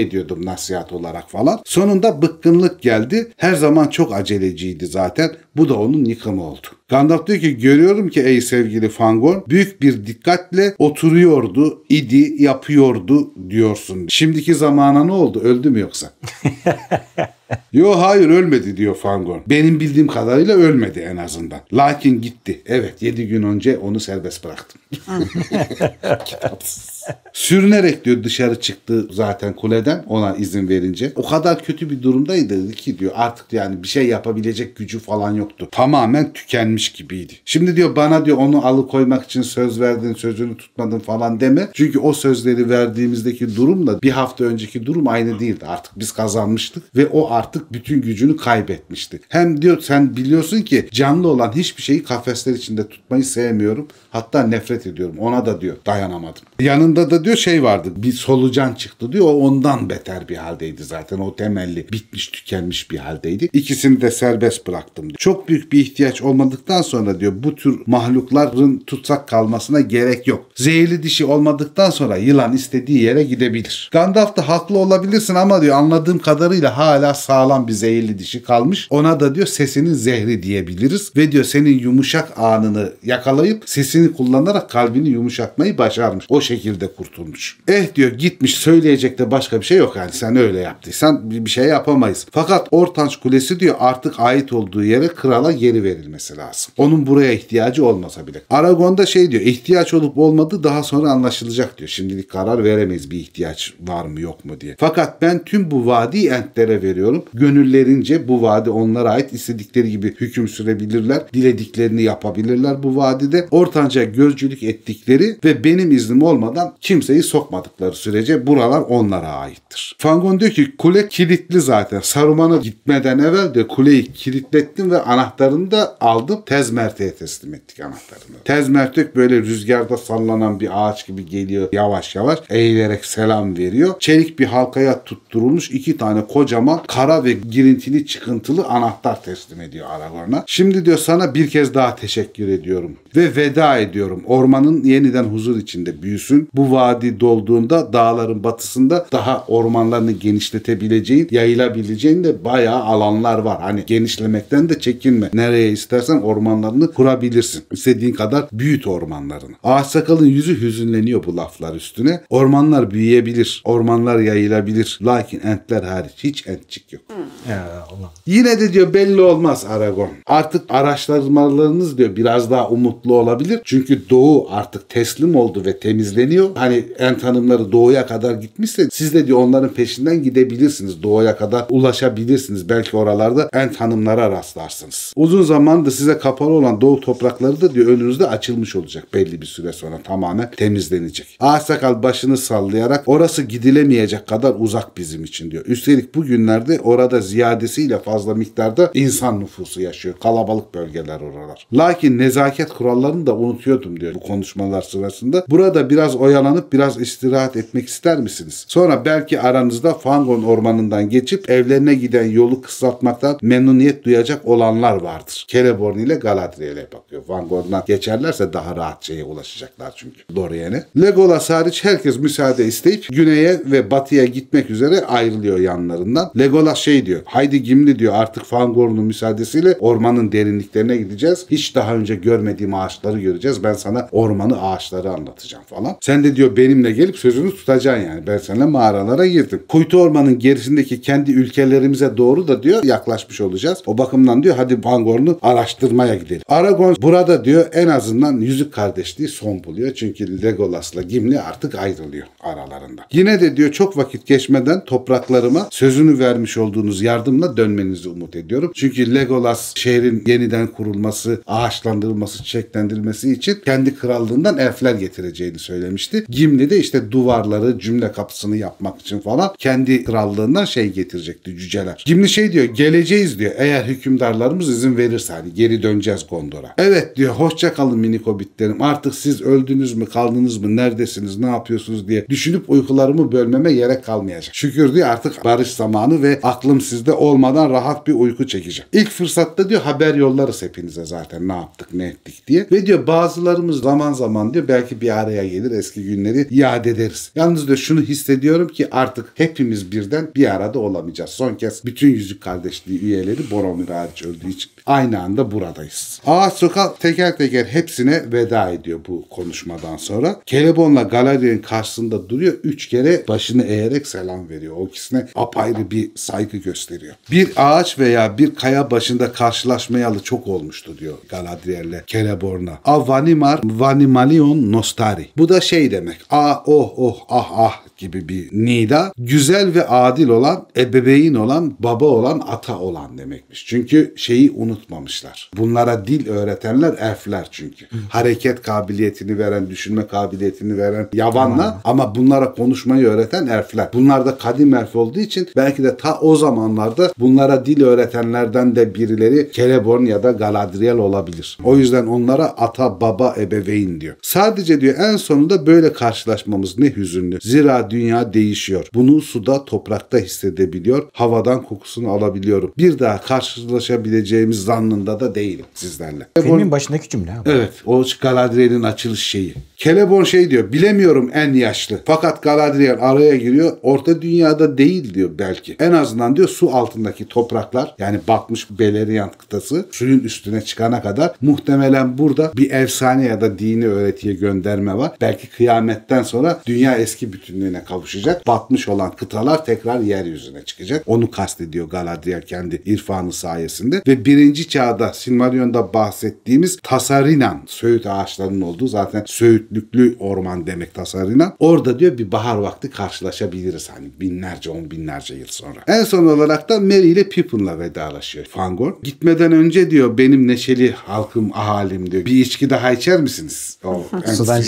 B: ediyordum nasihat olarak falan. Sonunda bıkkın Aydınlık geldi. Her zaman çok aceleciydi zaten. Bu da onun yıkımı oldu. Gandalf diyor ki görüyorum ki ey sevgili Fangorn büyük bir dikkatle oturuyordu, idi, yapıyordu diyorsun. Şimdiki zamana ne oldu? Öldü mü yoksa? Yo hayır ölmedi diyor Fangorn. Benim bildiğim kadarıyla ölmedi en azından. Lakin gitti. Evet 7 gün önce onu serbest bıraktım. Sürünerek diyor dışarı çıktı zaten kuleden ona izin verince. O kadar kötü bir durumdaydı ki diyor artık yani bir şey yapabilecek gücü falan yoktu. Tamamen tükenmiş gibiydi. Şimdi diyor bana diyor onu alıkoymak için söz verdin sözünü tutmadın falan deme. Çünkü o sözleri verdiğimizdeki durumla bir hafta önceki durum aynı değildi. Artık biz kazanmıştık ve o artık bütün gücünü kaybetmişti. Hem diyor sen biliyorsun ki canlı olan hiçbir şeyi kafesler içinde tutmayı sevmiyorum. Hatta nefret ediyorum. Ona da diyor dayanamadım. Yanında Onda da diyor şey vardı bir solucan çıktı diyor o ondan beter bir haldeydi zaten o temelli bitmiş tükenmiş bir haldeydi. İkisini de serbest bıraktım diyor. Çok büyük bir ihtiyaç olmadıktan sonra diyor bu tür mahlukların tutsak kalmasına gerek yok. Zehirli dişi olmadıktan sonra yılan istediği yere gidebilir. Gandalf da haklı olabilirsin ama diyor anladığım kadarıyla hala sağlam bir zehirli dişi kalmış. Ona da diyor sesinin zehri diyebiliriz ve diyor senin yumuşak anını yakalayıp sesini kullanarak kalbini yumuşatmayı başarmış. O şekilde sayede kurtulmuş. Eh diyor gitmiş söyleyecek de başka bir şey yok yani sen öyle yaptıysan bir şey yapamayız. Fakat Ortanç Kulesi diyor artık ait olduğu yere krala geri verilmesi lazım. Onun buraya ihtiyacı olmasa bile. Aragon'da şey diyor ihtiyaç olup olmadı daha sonra anlaşılacak diyor. Şimdilik karar veremeyiz bir ihtiyaç var mı yok mu diye. Fakat ben tüm bu vadi entlere veriyorum. Gönüllerince bu vadi onlara ait istedikleri gibi hüküm sürebilirler. Dilediklerini yapabilirler bu vadide. Ortanca gözcülük ettikleri ve benim iznim olmadan kimseyi sokmadıkları sürece buralar onlara aittir. Fangon diyor ki kule kilitli zaten. Saruman'a gitmeden evvel de kuleyi kilitlettim ve anahtarını da aldım. Tezmerte'ye teslim ettik anahtarını. Tezmertek böyle rüzgarda sallanan bir ağaç gibi geliyor yavaş yavaş. Eğilerek selam veriyor. Çelik bir halkaya tutturulmuş iki tane kocaman kara ve girintili çıkıntılı anahtar teslim ediyor Aragorn'a. Şimdi diyor sana bir kez daha teşekkür ediyorum ve veda ediyorum. Ormanın yeniden huzur içinde büyüsün bu vadi dolduğunda dağların batısında daha ormanlarını genişletebileceğin, yayılabileceğin de bayağı alanlar var. Hani genişlemekten de çekinme. Nereye istersen ormanlarını kurabilirsin. İstediğin kadar büyüt ormanlarını. Ağsakal'ın yüzü hüzünleniyor bu laflar üstüne. Ormanlar büyüyebilir. Ormanlar yayılabilir. Lakin entler hariç hiç entçik yok. Hmm. Ya Allah. Yine de diyor belli olmaz Aragon. Artık araştırmalarınız diyor biraz daha umutlu olabilir. Çünkü Doğu artık teslim oldu ve temizleniyor hani en tanımları doğuya kadar gitmişse siz de diyor onların peşinden gidebilirsiniz. Doğuya kadar ulaşabilirsiniz. Belki oralarda en tanımlara rastlarsınız. Uzun zamandır size kapalı olan doğu toprakları da diyor önünüzde açılmış olacak belli bir süre sonra tamamen temizlenecek. Ağsakal başını sallayarak orası gidilemeyecek kadar uzak bizim için diyor. Üstelik bugünlerde orada ziyadesiyle fazla miktarda insan nüfusu yaşıyor. Kalabalık bölgeler oralar. Lakin nezaket kurallarını da unutuyordum diyor bu konuşmalar sırasında. Burada biraz oya oyalanıp biraz istirahat etmek ister misiniz? Sonra belki aranızda Fangon ormanından geçip evlerine giden yolu kısaltmaktan memnuniyet duyacak olanlar vardır. Celeborn ile Galadriel'e bakıyor. Fangor'dan geçerlerse daha rahat şeye ulaşacaklar çünkü. Dorian'e. Legolas hariç herkes müsaade isteyip güneye ve batıya gitmek üzere ayrılıyor yanlarından. Legolas şey diyor. Haydi Gimli diyor artık Fangorn'un müsaadesiyle ormanın derinliklerine gideceğiz. Hiç daha önce görmediğim ağaçları göreceğiz. Ben sana ormanı ağaçları anlatacağım falan. Sen de de diyor benimle gelip sözünü tutacaksın yani. Ben seninle mağaralara girdim. Kuytu Orman'ın gerisindeki kendi ülkelerimize doğru da diyor yaklaşmış olacağız. O bakımdan diyor hadi Bangor'unu araştırmaya gidelim. Aragon burada diyor en azından yüzük kardeşliği son buluyor. Çünkü Legolas'la Gimli artık ayrılıyor aralarında. Yine de diyor çok vakit geçmeden topraklarıma sözünü vermiş olduğunuz yardımla dönmenizi umut ediyorum. Çünkü Legolas şehrin yeniden kurulması, ağaçlandırılması, çiçeklendirilmesi için kendi krallığından elfler getireceğini söylemişti etti. Gimli de işte duvarları cümle kapısını yapmak için falan kendi krallığından şey getirecekti cüceler. Gimli şey diyor geleceğiz diyor eğer hükümdarlarımız izin verirse hani geri döneceğiz Gondor'a. Evet diyor hoşça kalın minik hobbitlerim artık siz öldünüz mü kaldınız mı neredesiniz ne yapıyorsunuz diye düşünüp uykularımı bölmeme gerek kalmayacak. Şükür diyor artık barış zamanı ve aklım sizde olmadan rahat bir uyku çekecek. İlk fırsatta diyor haber yollarız hepinize zaten ne yaptık ne ettik diye ve diyor bazılarımız zaman zaman diyor belki bir araya gelir eski günleri iade ederiz. Yalnız da şunu hissediyorum ki artık hepimiz birden bir arada olamayacağız. Son kez bütün Yüzük Kardeşliği üyeleri Boromir hariç öldüğü için aynı anda buradayız. Ağa Sokal teker teker hepsine veda ediyor bu konuşmadan sonra. Celebon'la Galadriel'in karşısında duruyor. Üç kere başını eğerek selam veriyor. O ikisine apayrı bir saygı gösteriyor. Bir ağaç veya bir kaya başında karşılaşmayalı çok olmuştu diyor Galadriel'le A Vanimar, Vanimalion Nostari. Bu da şey demek. Ah oh oh ah ah gibi bir nida güzel ve adil olan, ebeveyn olan, baba olan, ata olan demekmiş. Çünkü şeyi unutmamışlar. Bunlara dil öğretenler elfler çünkü. Hareket kabiliyetini veren, düşünme kabiliyetini veren yavanla ama bunlara konuşmayı öğreten elfler. Bunlar da kadim elf olduğu için belki de ta o zamanlarda bunlara dil öğretenlerden de birileri Celeborn ya da Galadriel olabilir. O yüzden onlara ata, baba, ebeveyn diyor. Sadece diyor en sonunda böyle karşılaşmamız ne hüzünlü. Zira dünya değişiyor. Bunu suda, toprakta hissedebiliyor. Havadan kokusunu alabiliyorum. Bir daha karşılaşabileceğimiz zannında da değilim sizlerle. Filmin bu, başındaki cümle. Abi. Evet. O Galadriel'in açılış şeyi. Kelebon şey diyor bilemiyorum en yaşlı. Fakat Galadriel araya giriyor. Orta dünyada değil diyor belki. En azından diyor su altındaki topraklar yani batmış Beleriand kıtası suyun üstüne çıkana kadar muhtemelen burada bir efsane ya da dini öğretiye gönderme var. Belki kıyametten sonra dünya eski bütünlüğüne kavuşacak. Batmış olan kıtalar tekrar yeryüzüne çıkacak. Onu kastediyor Galadriel kendi irfanı sayesinde. Ve birinci çağda Silmarillion'da bahsettiğimiz Tasarinan söğüt ağaçlarının olduğu zaten söğüt büyüklüklü orman demek tasarına. Orada diyor bir bahar vakti karşılaşabiliriz hani binlerce on binlerce yıl sonra. En son olarak da Mary ile Pippin'la vedalaşıyor Fangor Gitmeden önce diyor benim neşeli halkım ahalim diyor. Bir içki daha içer misiniz? O, Sudan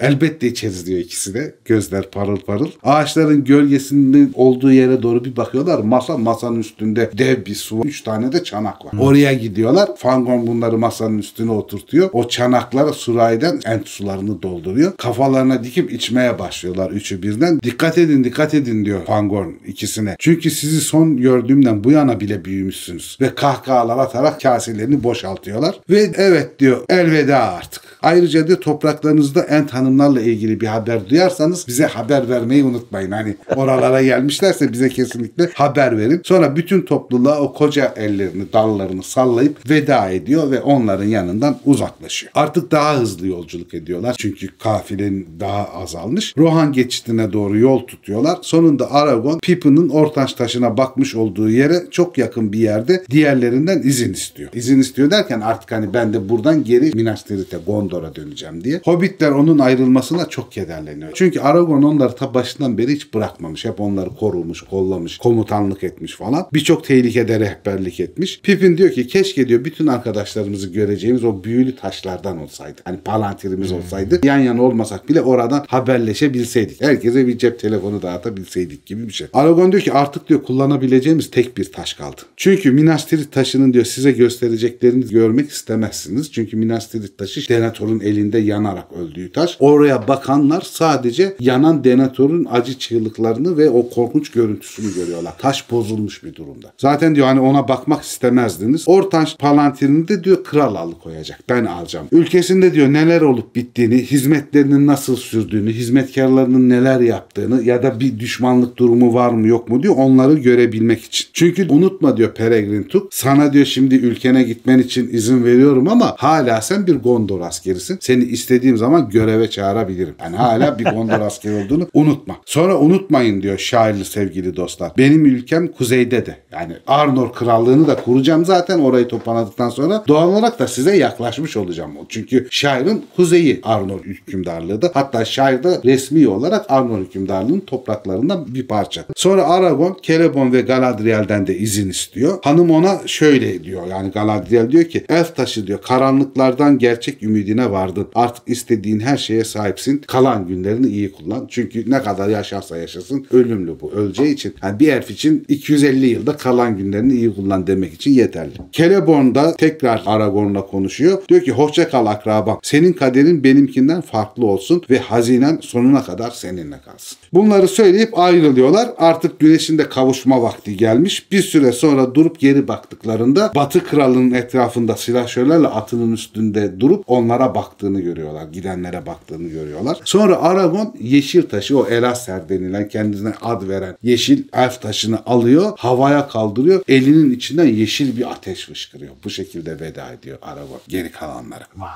B: Elbette içeriz diyor ikisi de. Gözler parıl parıl. Ağaçların gölgesinin olduğu yere doğru bir bakıyorlar. Masa masanın üstünde dev bir su. Üç tane de çanak var. Oraya gidiyorlar. Fangorn bunları masanın üstüne oturtuyor. O çanaklara surayden entus sularını dolduruyor. Kafalarına dikip içmeye başlıyorlar üçü birden. Dikkat edin dikkat edin diyor Pangorn ikisine. Çünkü sizi son gördüğümden bu yana bile büyümüşsünüz. Ve kahkahalar atarak kaselerini boşaltıyorlar. Ve evet diyor elveda artık. Ayrıca da topraklarınızda ent hanımlarla ilgili bir haber duyarsanız bize haber vermeyi unutmayın. Hani oralara gelmişlerse bize kesinlikle haber verin. Sonra bütün topluluğa o koca ellerini, dallarını sallayıp veda ediyor ve onların yanından uzaklaşıyor. Artık daha hızlı yolculuk ediyorlar. Çünkü kafilenin daha azalmış. Rohan geçitine doğru yol tutuyorlar. Sonunda Aragon Pippin'in ortaş taşına bakmış olduğu yere çok yakın bir yerde diğerlerinden izin istiyor. İzin istiyor derken artık hani ben de buradan geri Minas Tirith'e gond Gondor'a döneceğim diye. Hobbitler onun ayrılmasına çok kederleniyor. Çünkü Aragon onları ta başından beri hiç bırakmamış. Hep onları korumuş, kollamış, komutanlık etmiş falan. Birçok tehlikede rehberlik etmiş. Pippin diyor ki keşke diyor bütün arkadaşlarımızı göreceğimiz o büyülü taşlardan olsaydı. Hani palantirimiz hmm. olsaydı. Yan yana olmasak bile oradan haberleşebilseydik. Herkese bir cep telefonu dağıtabilseydik gibi bir şey. Aragon diyor ki artık diyor kullanabileceğimiz tek bir taş kaldı. Çünkü Minas Tirith taşının diyor size göstereceklerini görmek istemezsiniz. Çünkü Minas Tirith taşı denet. Denethor'un elinde yanarak öldüğü taş. Oraya bakanlar sadece yanan denatörün acı çığlıklarını ve o korkunç görüntüsünü görüyorlar. Taş bozulmuş bir durumda. Zaten diyor hani ona bakmak istemezdiniz. Ortaş Palantir'ini de diyor kral koyacak. Ben alacağım. Ülkesinde diyor neler olup bittiğini, hizmetlerinin nasıl sürdüğünü, hizmetkarlarının neler yaptığını ya da bir düşmanlık durumu var mı yok mu diyor onları görebilmek için. Çünkü unutma diyor Peregrin Tuk sana diyor şimdi ülkene gitmen için izin veriyorum ama hala sen bir Gondor askeri askerisin. Seni istediğim zaman göreve çağırabilirim. Yani hala bir Gondor askeri olduğunu unutma. Sonra unutmayın diyor şairli sevgili dostlar. Benim ülkem kuzeyde de. Yani Arnor krallığını da kuracağım zaten orayı toparladıktan sonra. Doğal olarak da size yaklaşmış olacağım. Çünkü şairin kuzeyi Arnor hükümdarlığı da. Hatta şair de resmi olarak Arnor hükümdarlığının topraklarından bir parça. Sonra Aragon, Celebon ve Galadriel'den de izin istiyor. Hanım ona şöyle diyor. Yani Galadriel diyor ki elf taşı diyor karanlıklardan gerçek ümidini bilincine vardın. Artık istediğin her şeye sahipsin. Kalan günlerini iyi kullan. Çünkü ne kadar yaşarsa yaşasın ölümlü bu. Öleceği için. Yani bir herif için 250 yılda kalan günlerini iyi kullan demek için yeterli. Celeborn da tekrar Aragorn'la konuşuyor. Diyor ki hoşça kal akraba. Senin kaderin benimkinden farklı olsun ve hazinen sonuna kadar seninle kalsın. Bunları söyleyip ayrılıyorlar. Artık güneşin de kavuşma vakti gelmiş. Bir süre sonra durup geri baktıklarında Batı kralının etrafında silahşörlerle atının üstünde durup onlara baktığını görüyorlar. Gidenlere baktığını görüyorlar. Sonra Aragon yeşil taşı o Elaser denilen kendisine ad veren yeşil elf taşını alıyor. Havaya kaldırıyor. Elinin içinden yeşil bir ateş fışkırıyor. Bu şekilde veda ediyor Aragon geri kalanlara. Vay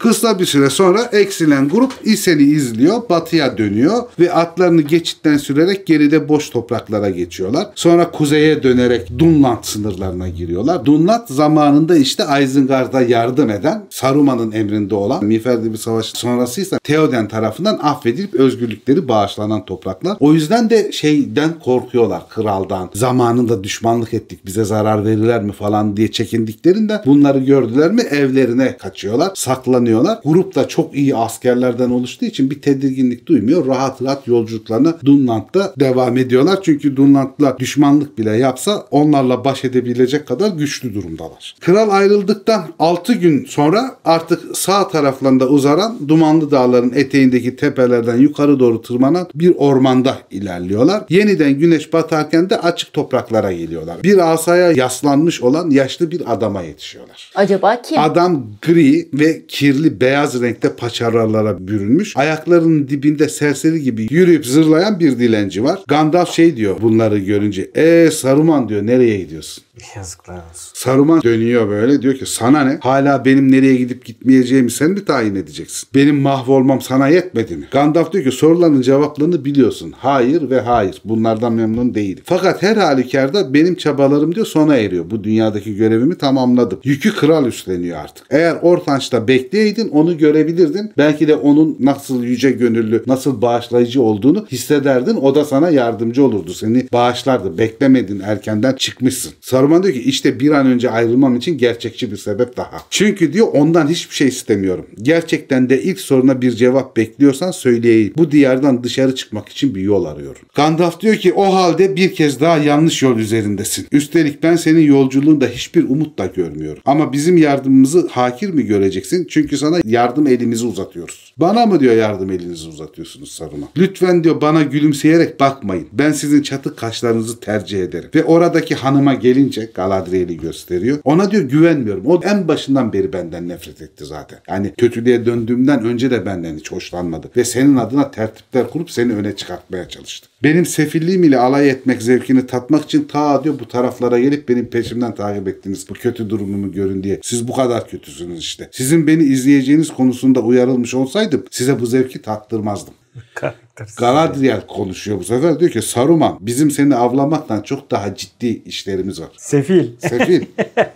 B: Kısa bir süre sonra eksilen grup İseni izliyor, batıya dönüyor ve atlarını geçitten sürerek geride boş topraklara geçiyorlar. Sonra kuzeye dönerek Dunlant sınırlarına giriyorlar. Dunlant zamanında işte Isengard'a yardım eden Saruman'ın emrinde olan Miferdi bir savaşı sonrasıysa Theoden tarafından affedilip özgürlükleri bağışlanan topraklar. O yüzden de şeyden korkuyorlar kraldan. Zamanında düşmanlık ettik bize zarar verirler mi falan diye çekindiklerinde bunları gördüler mi evlerine kaçıyorlar, saklanıyor kullanıyorlar. Grup da çok iyi askerlerden oluştuğu için bir tedirginlik duymuyor. Rahat rahat yolculuklarına Dunland'da devam ediyorlar. Çünkü Dunland'la düşmanlık bile yapsa onlarla baş edebilecek kadar güçlü durumdalar. Kral ayrıldıktan 6 gün sonra artık sağ taraflarında uzaran Dumanlı Dağların eteğindeki tepelerden yukarı doğru tırmanan bir ormanda ilerliyorlar. Yeniden güneş batarken de açık topraklara geliyorlar. Bir asaya yaslanmış olan yaşlı bir adama yetişiyorlar.
A: Acaba kim? Adam
B: gri ve kirli kirli beyaz renkte paçavralara bürünmüş. Ayaklarının dibinde serseri gibi yürüyüp zırlayan bir dilenci var. Gandalf şey diyor bunları görünce. E Saruman diyor nereye gidiyorsun? Yazıklar olsun. Saruman dönüyor böyle diyor ki sana ne? Hala benim nereye gidip gitmeyeceğimi sen mi tayin edeceksin? Benim mahvolmam sana yetmedi mi? Gandalf diyor ki soruların cevaplarını biliyorsun. Hayır ve hayır. Bunlardan memnun değilim. Fakat her halükarda benim çabalarım diyor sona eriyor. Bu dünyadaki görevimi tamamladım. Yükü kral üstleniyor artık. Eğer Ortanç'ta bekleye görseydin onu görebilirdin. Belki de onun nasıl yüce gönüllü, nasıl bağışlayıcı olduğunu hissederdin. O da sana yardımcı olurdu. Seni bağışlardı. Beklemedin erkenden çıkmışsın. Saruman diyor ki işte bir an önce ayrılmam için gerçekçi bir sebep daha. Çünkü diyor ondan hiçbir şey istemiyorum. Gerçekten de ilk soruna bir cevap bekliyorsan söyleyeyim. Bu diyardan dışarı çıkmak için bir yol arıyorum. Gandalf diyor ki o halde bir kez daha yanlış yol üzerindesin. Üstelik ben senin yolculuğunda hiçbir umut da görmüyorum. Ama bizim yardımımızı hakir mi göreceksin? Çünkü çünkü sana yardım elimizi uzatıyoruz. Bana mı diyor yardım elinizi uzatıyorsunuz sarıma? Lütfen diyor bana gülümseyerek bakmayın. Ben sizin çatık kaşlarınızı tercih ederim. Ve oradaki hanıma gelince Galadriel'i gösteriyor. Ona diyor güvenmiyorum. O en başından beri benden nefret etti zaten. Yani kötülüğe döndüğümden önce de benden hiç hoşlanmadı. Ve senin adına tertipler kurup seni öne çıkartmaya çalıştı. Benim sefilliğim ile alay etmek zevkini tatmak için ta diyor bu taraflara gelip benim peşimden takip ettiniz. Bu kötü durumumu görün diye. Siz bu kadar kötüsünüz işte. Sizin beni izleyeceğiniz konusunda uyarılmış olsaydım size bu zevki tattırmazdım. Galadriel konuşuyor bu sefer. Diyor ki Saruman bizim seni avlamaktan çok daha ciddi işlerimiz var. Sefil. Sefil.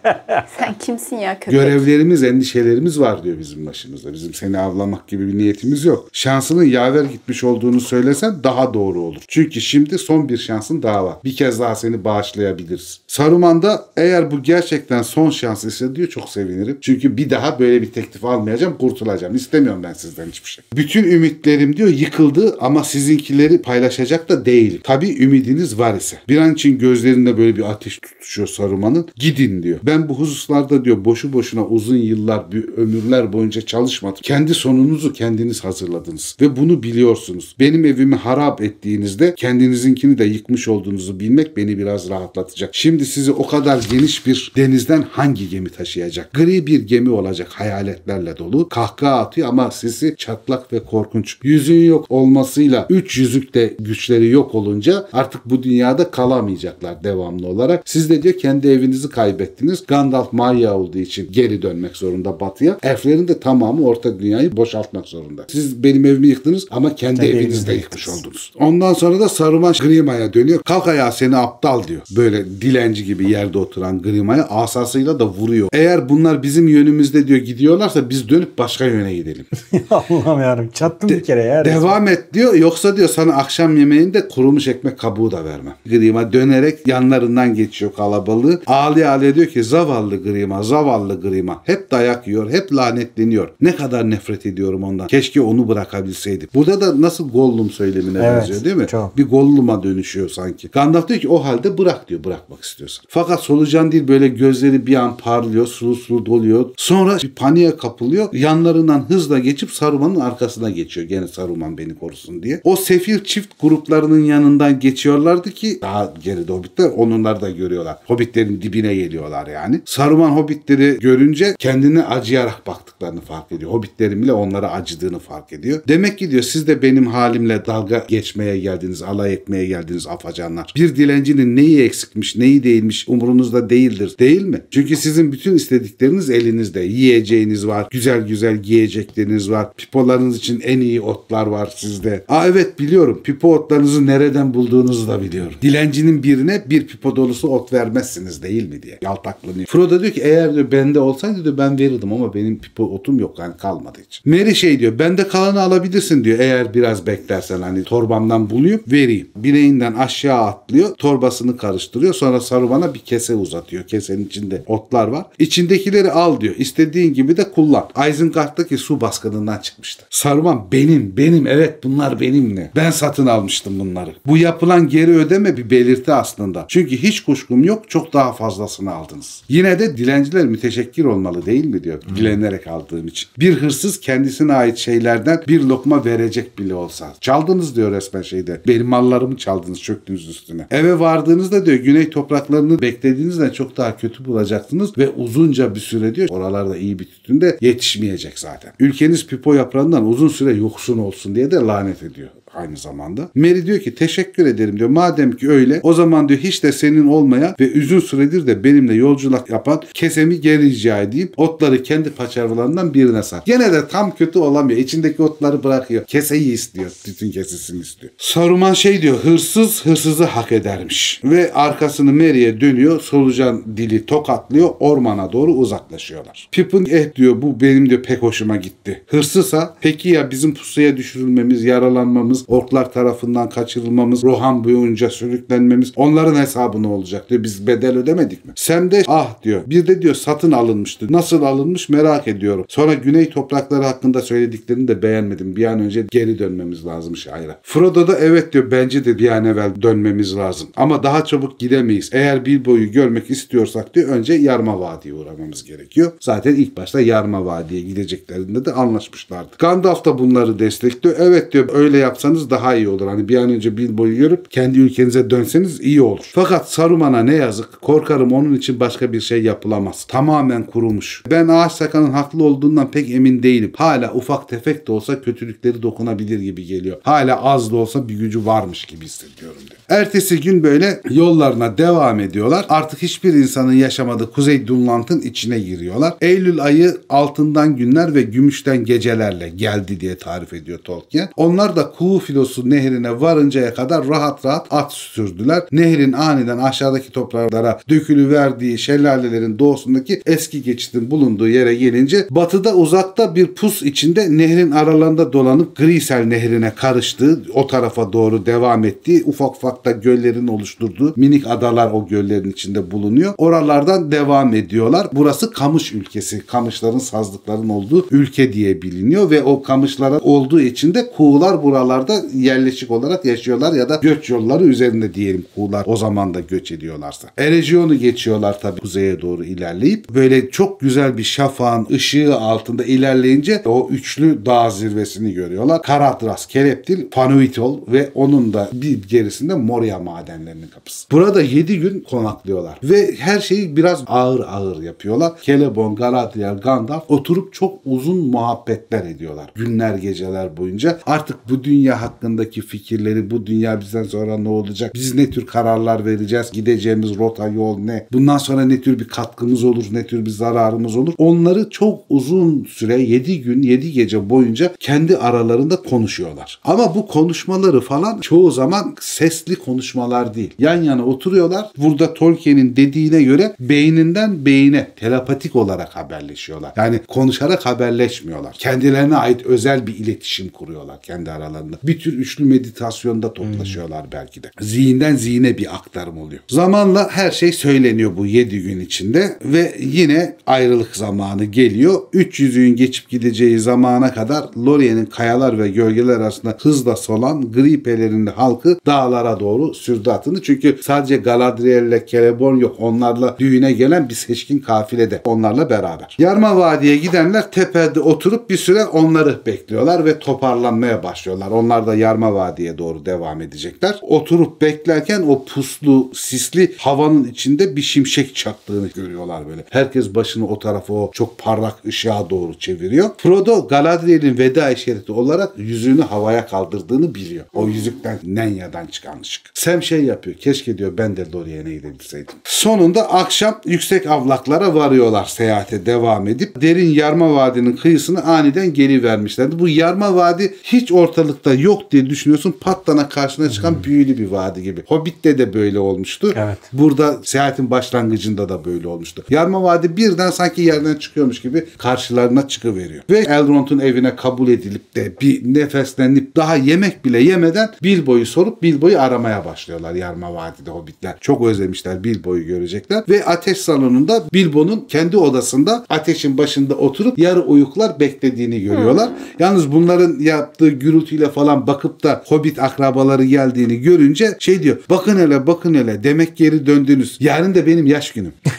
A: Sen kimsin ya köpek?
B: Görevlerimiz, endişelerimiz var diyor bizim başımızda. Bizim seni avlamak gibi bir niyetimiz yok. Şansının yaver gitmiş olduğunu söylesen daha doğru olur. Çünkü şimdi son bir şansın daha var. Bir kez daha seni bağışlayabiliriz. Saruman da eğer bu gerçekten son şans ise diyor çok sevinirim. Çünkü bir daha böyle bir teklif almayacağım, kurtulacağım. İstemiyorum ben sizden hiçbir şey. Bütün ümitlerim diyor yıkıldı ama ama sizinkileri paylaşacak da değil. Tabi ümidiniz var ise. Bir an için gözlerinde böyle bir ateş tutuşuyor Saruman'ın. Gidin diyor. Ben bu hususlarda diyor boşu boşuna uzun yıllar, bir ömürler boyunca çalışmadım. Kendi sonunuzu kendiniz hazırladınız ve bunu biliyorsunuz. Benim evimi harap ettiğinizde kendinizinkini de yıkmış olduğunuzu bilmek beni biraz rahatlatacak. Şimdi sizi o kadar geniş bir denizden hangi gemi taşıyacak? Gri bir gemi olacak hayaletlerle dolu. Kahkaha atıyor ama sesi çatlak ve korkunç. Yüzün yok olması Dolayısıyla üç yüzükte güçleri yok olunca artık bu dünyada kalamayacaklar devamlı olarak. Siz de diyor kendi evinizi kaybettiniz. Gandalf Maya olduğu için geri dönmek zorunda batıya. Elflerin de tamamı orta dünyayı boşaltmak zorunda. Siz benim evimi yıktınız ama kendi Tabii de yıkmış oldunuz. Ondan sonra da Saruman Grima'ya dönüyor. Kalk ayağa seni aptal diyor. Böyle dilenci gibi yerde oturan Grima'ya asasıyla da vuruyor. Eğer bunlar bizim yönümüzde diyor gidiyorlarsa biz dönüp başka yöne gidelim. Allah'ım yarım çattım de, bir kere ya. Devam et diyor yoksa diyor sana akşam yemeğinde kurumuş ekmek kabuğu da vermem. Grima dönerek yanlarından geçiyor kalabalığı. Ağlaya ağlıyor diyor ki zavallı Grima zavallı Grima hep dayak yiyor hep lanetleniyor. Ne kadar nefret ediyorum ondan. Keşke onu bırakabilseydim. Burada da nasıl Gollum söylemine evet, benziyor değil mi? Çok. Bir Gollum'a dönüşüyor sanki. Gandalf diyor ki o halde bırak diyor bırakmak istiyorsan. Fakat solucan değil böyle gözleri bir an parlıyor sulu sulu doluyor. Sonra bir paniğe kapılıyor. Yanlarından hızla geçip Saruman'ın arkasına geçiyor. Gene Saruman beni korusun olsun diye. O sefil çift gruplarının yanından geçiyorlardı ki daha geride hobbitler onları da görüyorlar. Hobbitlerin dibine geliyorlar yani. Saruman hobbitleri görünce kendini acıyarak baktıklarını fark ediyor. Hobbitlerin bile onlara acıdığını fark ediyor. Demek ki diyor siz de benim halimle dalga geçmeye geldiniz, alay etmeye geldiniz afacanlar. Bir dilencinin neyi eksikmiş, neyi değilmiş umurunuzda değildir değil mi? Çünkü sizin bütün istedikleriniz elinizde. Yiyeceğiniz var, güzel güzel giyecekleriniz var, pipolarınız için en iyi otlar var sizde. Aa evet biliyorum pipo otlarınızı nereden bulduğunuzu da biliyorum. Dilencinin birine bir pipo dolusu ot vermezsiniz değil mi diye yaltaklanıyor. Frodo diyor ki eğer diyor bende olsaydı diyor ben verirdim ama benim pipo otum yok yani kalmadı hiç. Mary şey diyor bende kalanı alabilirsin diyor eğer biraz beklersen hani torbamdan bulayım vereyim. Bileğinden aşağı atlıyor torbasını karıştırıyor sonra Saruman'a bir kese uzatıyor. Kesenin içinde otlar var. İçindekileri al diyor istediğin gibi de kullan. Isengard'daki su baskınından çıkmıştı. Saruman benim benim evet bunlar bunlar benimle. Ben satın almıştım bunları. Bu yapılan geri ödeme bir belirti aslında. Çünkü hiç kuşkum yok çok daha fazlasını aldınız. Yine de dilenciler müteşekkir olmalı değil mi diyor. Hmm. Dilenerek aldığım için. Bir hırsız kendisine ait şeylerden bir lokma verecek bile olsa. Çaldınız diyor resmen şeyde. Benim mallarımı çaldınız çöktünüz üstüne. Eve vardığınızda diyor güney topraklarını beklediğinizden çok daha kötü bulacaksınız ve uzunca bir süre diyor oralarda iyi bir tütünde yetişmeyecek zaten. Ülkeniz pipo yaprağından uzun süre yoksun olsun diye de lanet sitio. aynı zamanda. Mary diyor ki teşekkür ederim diyor. Madem ki öyle o zaman diyor hiç de senin olmaya ve uzun süredir de benimle yolculuk yapan kesemi geri rica edeyim. Otları kendi paçavralarından birine sar. Gene de tam kötü olamıyor. İçindeki otları bırakıyor. Keseyi istiyor. Tütün kesesini istiyor. Saruman şey diyor hırsız hırsızı hak edermiş. Ve arkasını Mary'e dönüyor. Solucan dili tokatlıyor. Ormana doğru uzaklaşıyorlar. Pippin eh diyor bu benim diyor pek hoşuma gitti. Hırsızsa peki ya bizim pusuya düşürülmemiz, yaralanmamız, kaçırılmamız, orklar tarafından kaçırılmamız, Rohan boyunca sürüklenmemiz onların hesabı ne olacak diyor. Biz bedel ödemedik mi? Sem de ah diyor. Bir de diyor satın alınmıştı. Nasıl alınmış merak ediyorum. Sonra güney toprakları hakkında söylediklerini de beğenmedim. Bir an önce geri dönmemiz lazım şaire. Frodo da evet diyor bence de bir an evvel dönmemiz lazım. Ama daha çabuk gidemeyiz. Eğer Bilbo'yu görmek istiyorsak diyor önce Yarma Vadi'ye uğramamız gerekiyor. Zaten ilk başta Yarma Vadi'ye gideceklerinde de anlaşmışlardı. Gandalf da bunları destekliyor. Evet diyor öyle yapsanız yapsanız daha iyi olur. Hani bir an önce Bilbo'yu görüp kendi ülkenize dönseniz iyi olur. Fakat Saruman'a ne yazık korkarım onun için başka bir şey yapılamaz. Tamamen kurumuş. Ben Ağaç Sakan'ın haklı olduğundan pek emin değilim. Hala ufak tefek de olsa kötülükleri dokunabilir gibi geliyor. Hala az da olsa bir gücü varmış gibi hissediyorum diyor. Ertesi gün böyle yollarına devam ediyorlar. Artık hiçbir insanın yaşamadığı Kuzey Dunlant'ın içine giriyorlar. Eylül ayı altından günler ve gümüşten gecelerle geldi diye tarif ediyor Tolkien. Onlar da Kuğu Doğu filosu nehrine varıncaya kadar rahat rahat at sürdüler. Nehrin aniden aşağıdaki topraklara dökülüverdiği şelalelerin doğusundaki eski geçitin bulunduğu yere gelince batıda uzakta bir pus içinde nehrin aralarında dolanıp Grisel nehrine karıştığı o tarafa doğru devam ettiği ufak ufak da göllerin oluşturduğu minik adalar o göllerin içinde bulunuyor. Oralardan devam ediyorlar. Burası Kamış ülkesi. Kamışların sazlıkların olduğu ülke diye biliniyor ve o kamışlara olduğu için de kuğular buralarda oralarda yerleşik olarak yaşıyorlar ya da göç yolları üzerinde diyelim Hular o zaman da göç ediyorlarsa. Erejiyon'u geçiyorlar tabii kuzeye doğru ilerleyip böyle çok güzel bir şafağın ışığı altında ilerleyince o üçlü dağ zirvesini görüyorlar. Karatras, Kereptil, Panuitol ve onun da bir gerisinde Moria madenlerinin kapısı. Burada 7 gün konaklıyorlar ve her şeyi biraz ağır ağır yapıyorlar. Kelebon, Galadriel, Gandalf oturup çok uzun muhabbetler ediyorlar. Günler geceler boyunca artık bu dünya dünya hakkındaki fikirleri, bu dünya bizden sonra ne olacak, biz ne tür kararlar vereceğiz, gideceğimiz rota, yol ne, bundan sonra ne tür bir katkımız olur, ne tür bir zararımız olur. Onları çok uzun süre 7 gün 7 gece boyunca kendi aralarında konuşuyorlar. Ama bu konuşmaları falan çoğu zaman sesli konuşmalar değil. Yan yana oturuyorlar. Burada Tolkien'in dediğine göre beyninden beyine telepatik olarak haberleşiyorlar. Yani konuşarak haberleşmiyorlar. Kendilerine ait özel bir iletişim kuruyorlar kendi aralarında. Bir tür üçlü meditasyonda toplaşıyorlar hmm. belki de. Zihinden zihine bir aktarım oluyor. Zamanla her şey söyleniyor bu 7 gün içinde ve yine ayrılık zamanı geliyor. 300 gün geçip gideceği zamana kadar Lorie'nin kayalar ve gölgeler arasında hızla solan gri pelerinde halkı dağlara doğru sürdü atını. Çünkü sadece Galadriel ile Celeborn yok. Onlarla düğüne gelen bir seçkin de Onlarla beraber. Yarma Vadi'ye gidenler tepede oturup bir süre onları bekliyorlar ve toparlanmaya başlıyorlar. Onlar onlar da Yarma Vadi'ye doğru devam edecekler. Oturup beklerken o puslu, sisli havanın içinde bir şimşek çaktığını görüyorlar böyle. Herkes başını o tarafa o çok parlak ışığa doğru çeviriyor. Frodo Galadriel'in veda işareti olarak yüzüğünü havaya kaldırdığını biliyor. O yüzükten Nenya'dan çıkan ışık. Sam şey yapıyor. Keşke diyor ben de Lorien'e gidebilseydim. Sonunda akşam yüksek avlaklara varıyorlar seyahate devam edip derin Yarma Vadi'nin kıyısını aniden geri vermişlerdi. Bu Yarma Vadi hiç ortalıkta yok diye düşünüyorsun patlana karşına çıkan hmm. büyülü bir vadi gibi. Hobbit'te de böyle olmuştu. Evet. Burada seyahatin başlangıcında da böyle olmuştu. Yarma vadi birden sanki yerden çıkıyormuş gibi karşılarına çıkıveriyor. Ve Elrond'un evine kabul edilip de bir nefeslenip daha yemek bile yemeden Bilbo'yu sorup Bilbo'yu aramaya başlıyorlar Yarma Vadide Hobbitler. Çok özlemişler Bilbo'yu görecekler ve ateş salonunda Bilbo'nun kendi odasında ateşin başında oturup yarı uyuklar beklediğini görüyorlar. Hmm. Yalnız bunların yaptığı gürültüyle falan oradan bakıp da Hobbit akrabaları geldiğini görünce şey diyor. Bakın hele bakın hele demek geri döndünüz. Yarın da benim yaş günüm.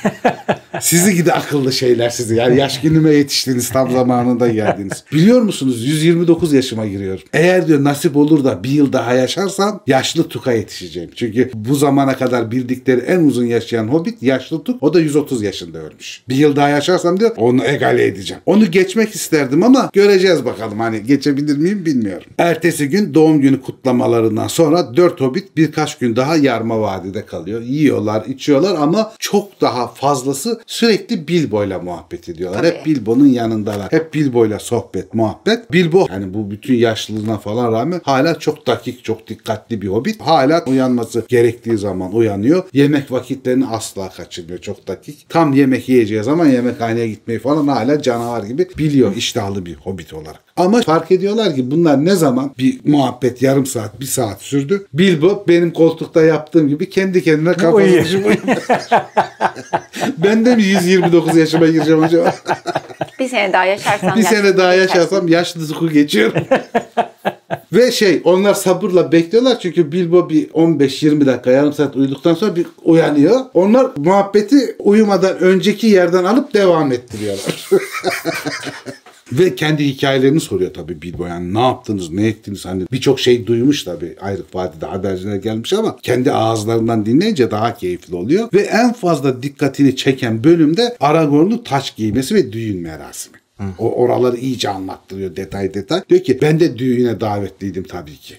B: sizi gidi akıllı şeyler sizi. Yani yaş günüme yetiştiniz tam zamanında geldiniz. Biliyor musunuz 129 yaşıma giriyorum. Eğer diyor nasip olur da bir yıl daha yaşarsam yaşlı tuka yetişeceğim. Çünkü bu zamana kadar bildikleri en uzun yaşayan hobbit yaşlı tuk. O da 130 yaşında ölmüş. Bir yıl daha yaşarsam diyor onu egale edeceğim. Onu geçmek isterdim ama göreceğiz bakalım. Hani geçebilir miyim bilmiyorum. Ertesi gün doğum günü kutlamalarından sonra 4 hobbit birkaç gün daha Yarma Vadi'de kalıyor. Yiyorlar, içiyorlar ama çok daha fazlası Sürekli Bilbo'yla muhabbet ediyorlar. Tabii. Hep Bilbo'nun yanındalar. Hep Bilbo'yla sohbet, muhabbet. Bilbo yani bu bütün yaşlılığına falan rağmen hala çok dakik, çok dikkatli bir hobbit. Hala uyanması gerektiği zaman uyanıyor. Yemek vakitlerini asla kaçırmıyor. Çok dakik. Tam yemek yiyeceği zaman yemekhaneye gitmeyi falan hala canavar gibi biliyor iştahlı bir hobbit olarak. Ama fark ediyorlar ki bunlar ne zaman bir muhabbet yarım saat, bir saat sürdü. Bilbo benim koltukta yaptığım gibi kendi kendine kafasını ben de mi 129 yaşıma gireceğim acaba?
A: Bir sene daha yaşarsam. Bir
B: sene daha yaşarsam yaşlı zuku geçiyorum. Ve şey onlar sabırla bekliyorlar çünkü Bilbo bir 15-20 dakika yarım saat uyuduktan sonra bir uyanıyor. Onlar muhabbeti uyumadan önceki yerden alıp devam ettiriyorlar. Ve kendi hikayelerini soruyor tabii Bilbo yani ne yaptınız ne ettiniz hani birçok şey duymuş tabii Ayrık Vadide haberciler gelmiş ama kendi ağızlarından dinleyince daha keyifli oluyor. Ve en fazla dikkatini çeken bölümde Aragorn'un taç giymesi ve düğün merasimi. Hı. O oraları iyice anlattırıyor detay detay. Diyor ki ben de düğüne davetliydim tabii ki.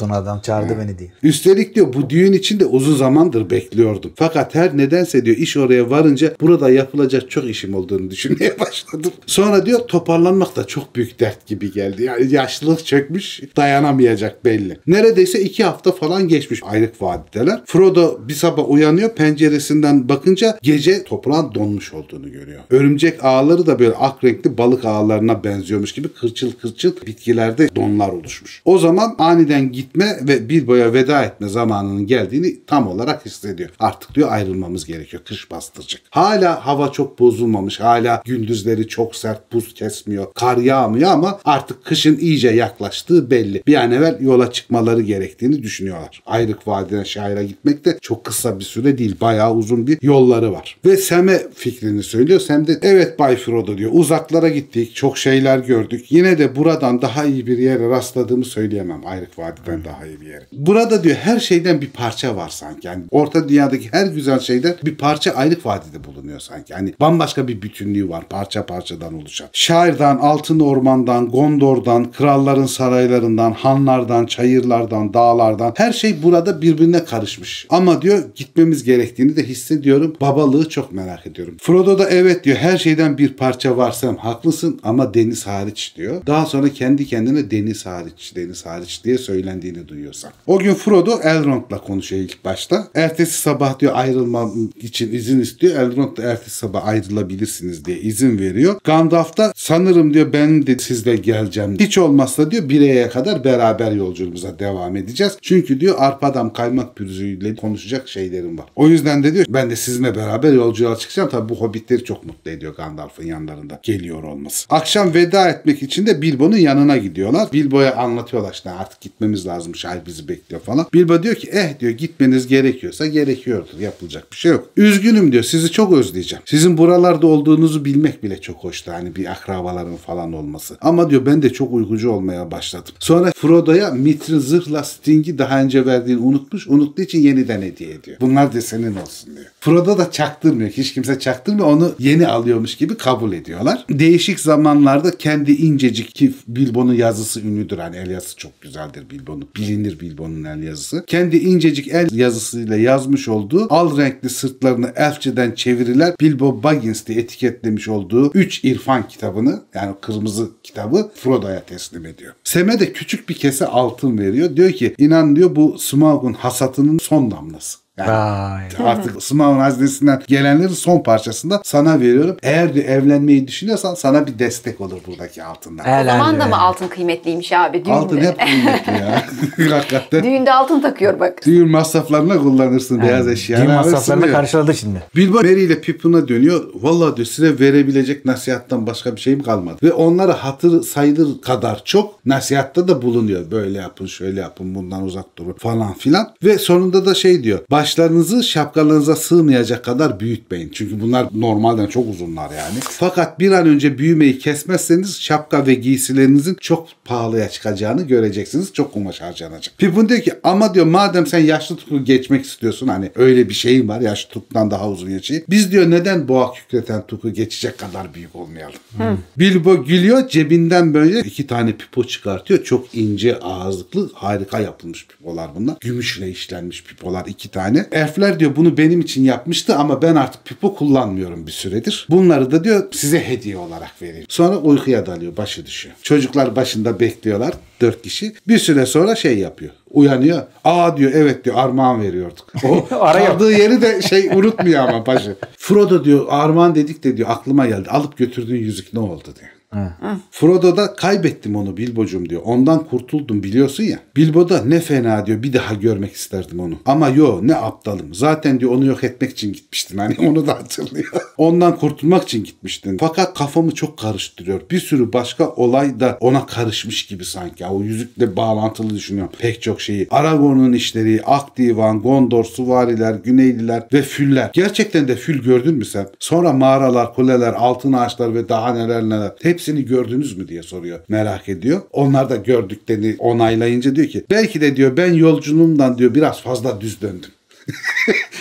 B: Don adam çağırdı beni diye. Üstelik diyor bu düğün için de uzun zamandır bekliyordum. Fakat her nedense diyor iş oraya varınca burada yapılacak çok işim olduğunu düşünmeye başladım. Sonra diyor toparlanmak da çok büyük dert gibi geldi. Yani yaşlılık çökmüş dayanamayacak belli. Neredeyse iki hafta falan geçmiş Aylık vadideler. Frodo bir sabah uyanıyor penceresinden bakınca gece toprağın donmuş olduğunu görüyor. Örümcek ağları da böyle ak renkli balık ağlarına benziyormuş gibi kırçıl kırçıl bitkilerde donlar oluşmuş. O zaman aniden aniden gitme ve Bilbo'ya veda etme zamanının geldiğini tam olarak hissediyor. Artık diyor ayrılmamız gerekiyor. Kış bastıracak. Hala hava çok bozulmamış. Hala gündüzleri çok sert buz kesmiyor. Kar yağmıyor ama artık kışın iyice yaklaştığı belli. Bir an evvel yola çıkmaları gerektiğini düşünüyorlar. Ayrık Vadiden Şair'e gitmek de çok kısa bir süre değil. Bayağı uzun bir yolları var. Ve Sem'e fikrini söylüyor. Sem de evet Bay Frodo diyor. Uzaklara gittik. Çok şeyler gördük. Yine de buradan daha iyi bir yere rastladığımı söyleyemem Ayrık vadiden daha iyi bir yere. Burada diyor her şeyden bir parça var sanki. Yani orta dünyadaki her güzel şeyden bir parça aylık vadide bulunuyor sanki. Yani bambaşka bir bütünlüğü var parça parçadan oluşan. Şairden, altın ormandan, Gondor'dan, kralların saraylarından, hanlardan, çayırlardan, dağlardan her şey burada birbirine karışmış. Ama diyor gitmemiz gerektiğini de hissediyorum. Babalığı çok merak ediyorum. Frodo da evet diyor her şeyden bir parça varsam haklısın ama deniz hariç diyor. Daha sonra kendi kendine deniz hariç, deniz hariç diye söylendiğini duyuyorsam. O gün Frodo Elrond'la konuşuyor ilk başta. Ertesi sabah diyor ayrılmam için izin istiyor. Elrond da ertesi sabah ayrılabilirsiniz diye izin veriyor. Gandalf da sanırım diyor ben de sizle geleceğim. Hiç olmazsa diyor bireye kadar beraber yolculuğumuza devam edeceğiz. Çünkü diyor arpadam kaymak pürüzüyle konuşacak şeylerim var. O yüzden de diyor ben de sizinle beraber yolculuğa çıkacağım. Tabi bu hobbitleri çok mutlu ediyor Gandalf'ın yanlarında geliyor olması. Akşam veda etmek için de Bilbo'nun yanına gidiyorlar. Bilbo'ya anlatıyorlar işte artık git gitmemiz lazım. Hal bizi bekliyor falan. Bilbo diyor ki eh diyor gitmeniz gerekiyorsa gerekiyordur. Yapılacak bir şey yok. Üzgünüm diyor sizi çok özleyeceğim. Sizin buralarda olduğunuzu bilmek bile çok hoştu. Hani bir akrabaların falan olması. Ama diyor ben de çok uykucu olmaya başladım. Sonra Frodo'ya Mitrin zırhla Sting'i daha önce verdiğini unutmuş. Unuttuğu için yeniden hediye ediyor. Bunlar da senin olsun diyor. Frodo da çaktırmıyor. Hiç kimse çaktırmıyor. Onu yeni alıyormuş gibi kabul ediyorlar. Değişik zamanlarda kendi incecik ki Bilbo'nun yazısı ünlüdür. Hani el yazısı çok güzeldir Bilbo'nun. Bilinir Bilbo'nun el yazısı. Kendi incecik el yazısıyla yazmış olduğu al renkli sırtlarını elfçeden çeviriler Bilbo Baggins diye etiketlemiş olduğu 3 irfan kitabını yani kırmızı kitabı Frodo'ya teslim ediyor. Sem'e de küçük bir kese altın veriyor. Diyor ki inan diyor bu Smaug'un hasatının son damlası. Yani Vay. artık Osmanlı haznesinden gelenleri son parçasında sana veriyorum. Eğer evlenmeyi düşünüyorsan sana bir destek olur buradaki altından. Eğlen, o zaman da mı
A: altın kıymetliymiş abi düğünde? Altın hep kıymetli ya. Hakikaten. Düğünde altın takıyor bak.
B: Düğün masraflarına kullanırsın yani, beyaz eşya. Düğün masraflarına karşıladı şimdi. Bilbo Mary ile Pippin'a dönüyor. Valla diyor size verebilecek nasihattan başka bir şeyim kalmadı. Ve onlara hatır sayılır kadar çok nasihatta da bulunuyor. Böyle yapın şöyle yapın bundan uzak durun falan filan. Ve sonunda da şey diyor. Baş saçlarınızı şapkalarınıza sığmayacak kadar büyütmeyin. Çünkü bunlar normalden çok uzunlar yani. Fakat bir an önce büyümeyi kesmezseniz şapka ve giysilerinizin çok pahalıya çıkacağını göreceksiniz. Çok kumaş harcanacak. Pippin diyor ki ama diyor madem sen yaşlı tutuku geçmek istiyorsun hani öyle bir şeyim var yaşlı tuktan daha uzun yaşayayım. Biz diyor neden boğa kükreten tuku geçecek kadar büyük olmayalım. Hmm. Bilbo gülüyor cebinden böyle iki tane pipo çıkartıyor. Çok ince ağızlıklı harika yapılmış pipolar bunlar. Gümüşle işlenmiş pipolar iki tane yani. Elfler diyor bunu benim için yapmıştı ama ben artık pipo kullanmıyorum bir süredir. Bunları da diyor size hediye olarak vereyim. Sonra uykuya dalıyor başı düşüyor. Çocuklar başında bekliyorlar dört kişi. Bir süre sonra şey yapıyor. Uyanıyor. Aa diyor evet diyor armağan veriyorduk. O kaldığı yeri de şey unutmuyor ama paşa. Frodo diyor armağan dedik de diyor aklıma geldi. Alıp götürdüğün yüzük ne oldu diyor. Ha. Frodo da kaybettim onu Bilbo'cum diyor. Ondan kurtuldum biliyorsun ya. Bilbo da ne fena diyor bir daha görmek isterdim onu. Ama yo ne aptalım. Zaten diyor onu yok etmek için gitmiştin. Hani onu da hatırlıyor. Ondan kurtulmak için gitmiştin. Fakat kafamı çok karıştırıyor. Bir sürü başka olay da ona karışmış gibi sanki. O yüzükle bağlantılı düşünüyorum. Pek çok şeyi. Aragorn'un işleri, Akdivan, Gondor, Suvariler, Güneyliler ve Füller. Gerçekten de Fül gördün mü sen? Sonra mağaralar, kuleler, altın ağaçlar ve daha neler neler. Hepsi hepsini gördünüz mü diye soruyor. Merak ediyor. Onlar da gördüklerini onaylayınca diyor ki belki de diyor ben yolculuğumdan diyor biraz fazla düz döndüm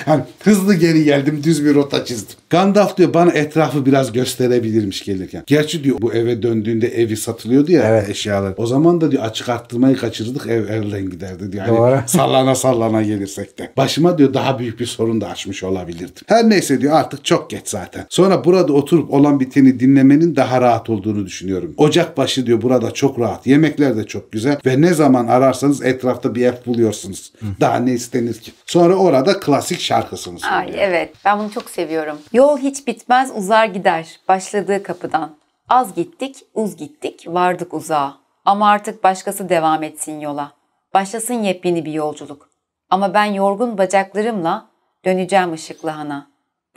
B: hani hızlı geri geldim düz bir rota çizdim. Gandalf diyor bana etrafı biraz gösterebilirmiş gelirken. Gerçi diyor bu eve döndüğünde evi satılıyordu ya evet. eşyalar. O zaman da diyor açık arttırmayı kaçırdık ev elden giderdi diyor. Yani Doğru. sallana sallana gelirsek de. Başıma diyor daha büyük bir sorun da açmış olabilirdim. Her neyse diyor artık çok geç zaten. Sonra burada oturup olan biteni dinlemenin daha rahat olduğunu düşünüyorum. Ocak başı diyor burada çok rahat. Yemekler de çok güzel ve ne zaman ararsanız etrafta bir ev buluyorsunuz. Hı. Daha ne istenir ki? Sonra orada Sonra da klasik şarkısını söylüyor. Ay,
A: evet ben bunu çok seviyorum. Yol hiç bitmez uzar gider başladığı kapıdan. Az gittik uz gittik vardık uzağa. Ama artık başkası devam etsin yola. Başlasın yepyeni bir yolculuk. Ama ben yorgun bacaklarımla döneceğim ışıklı hana.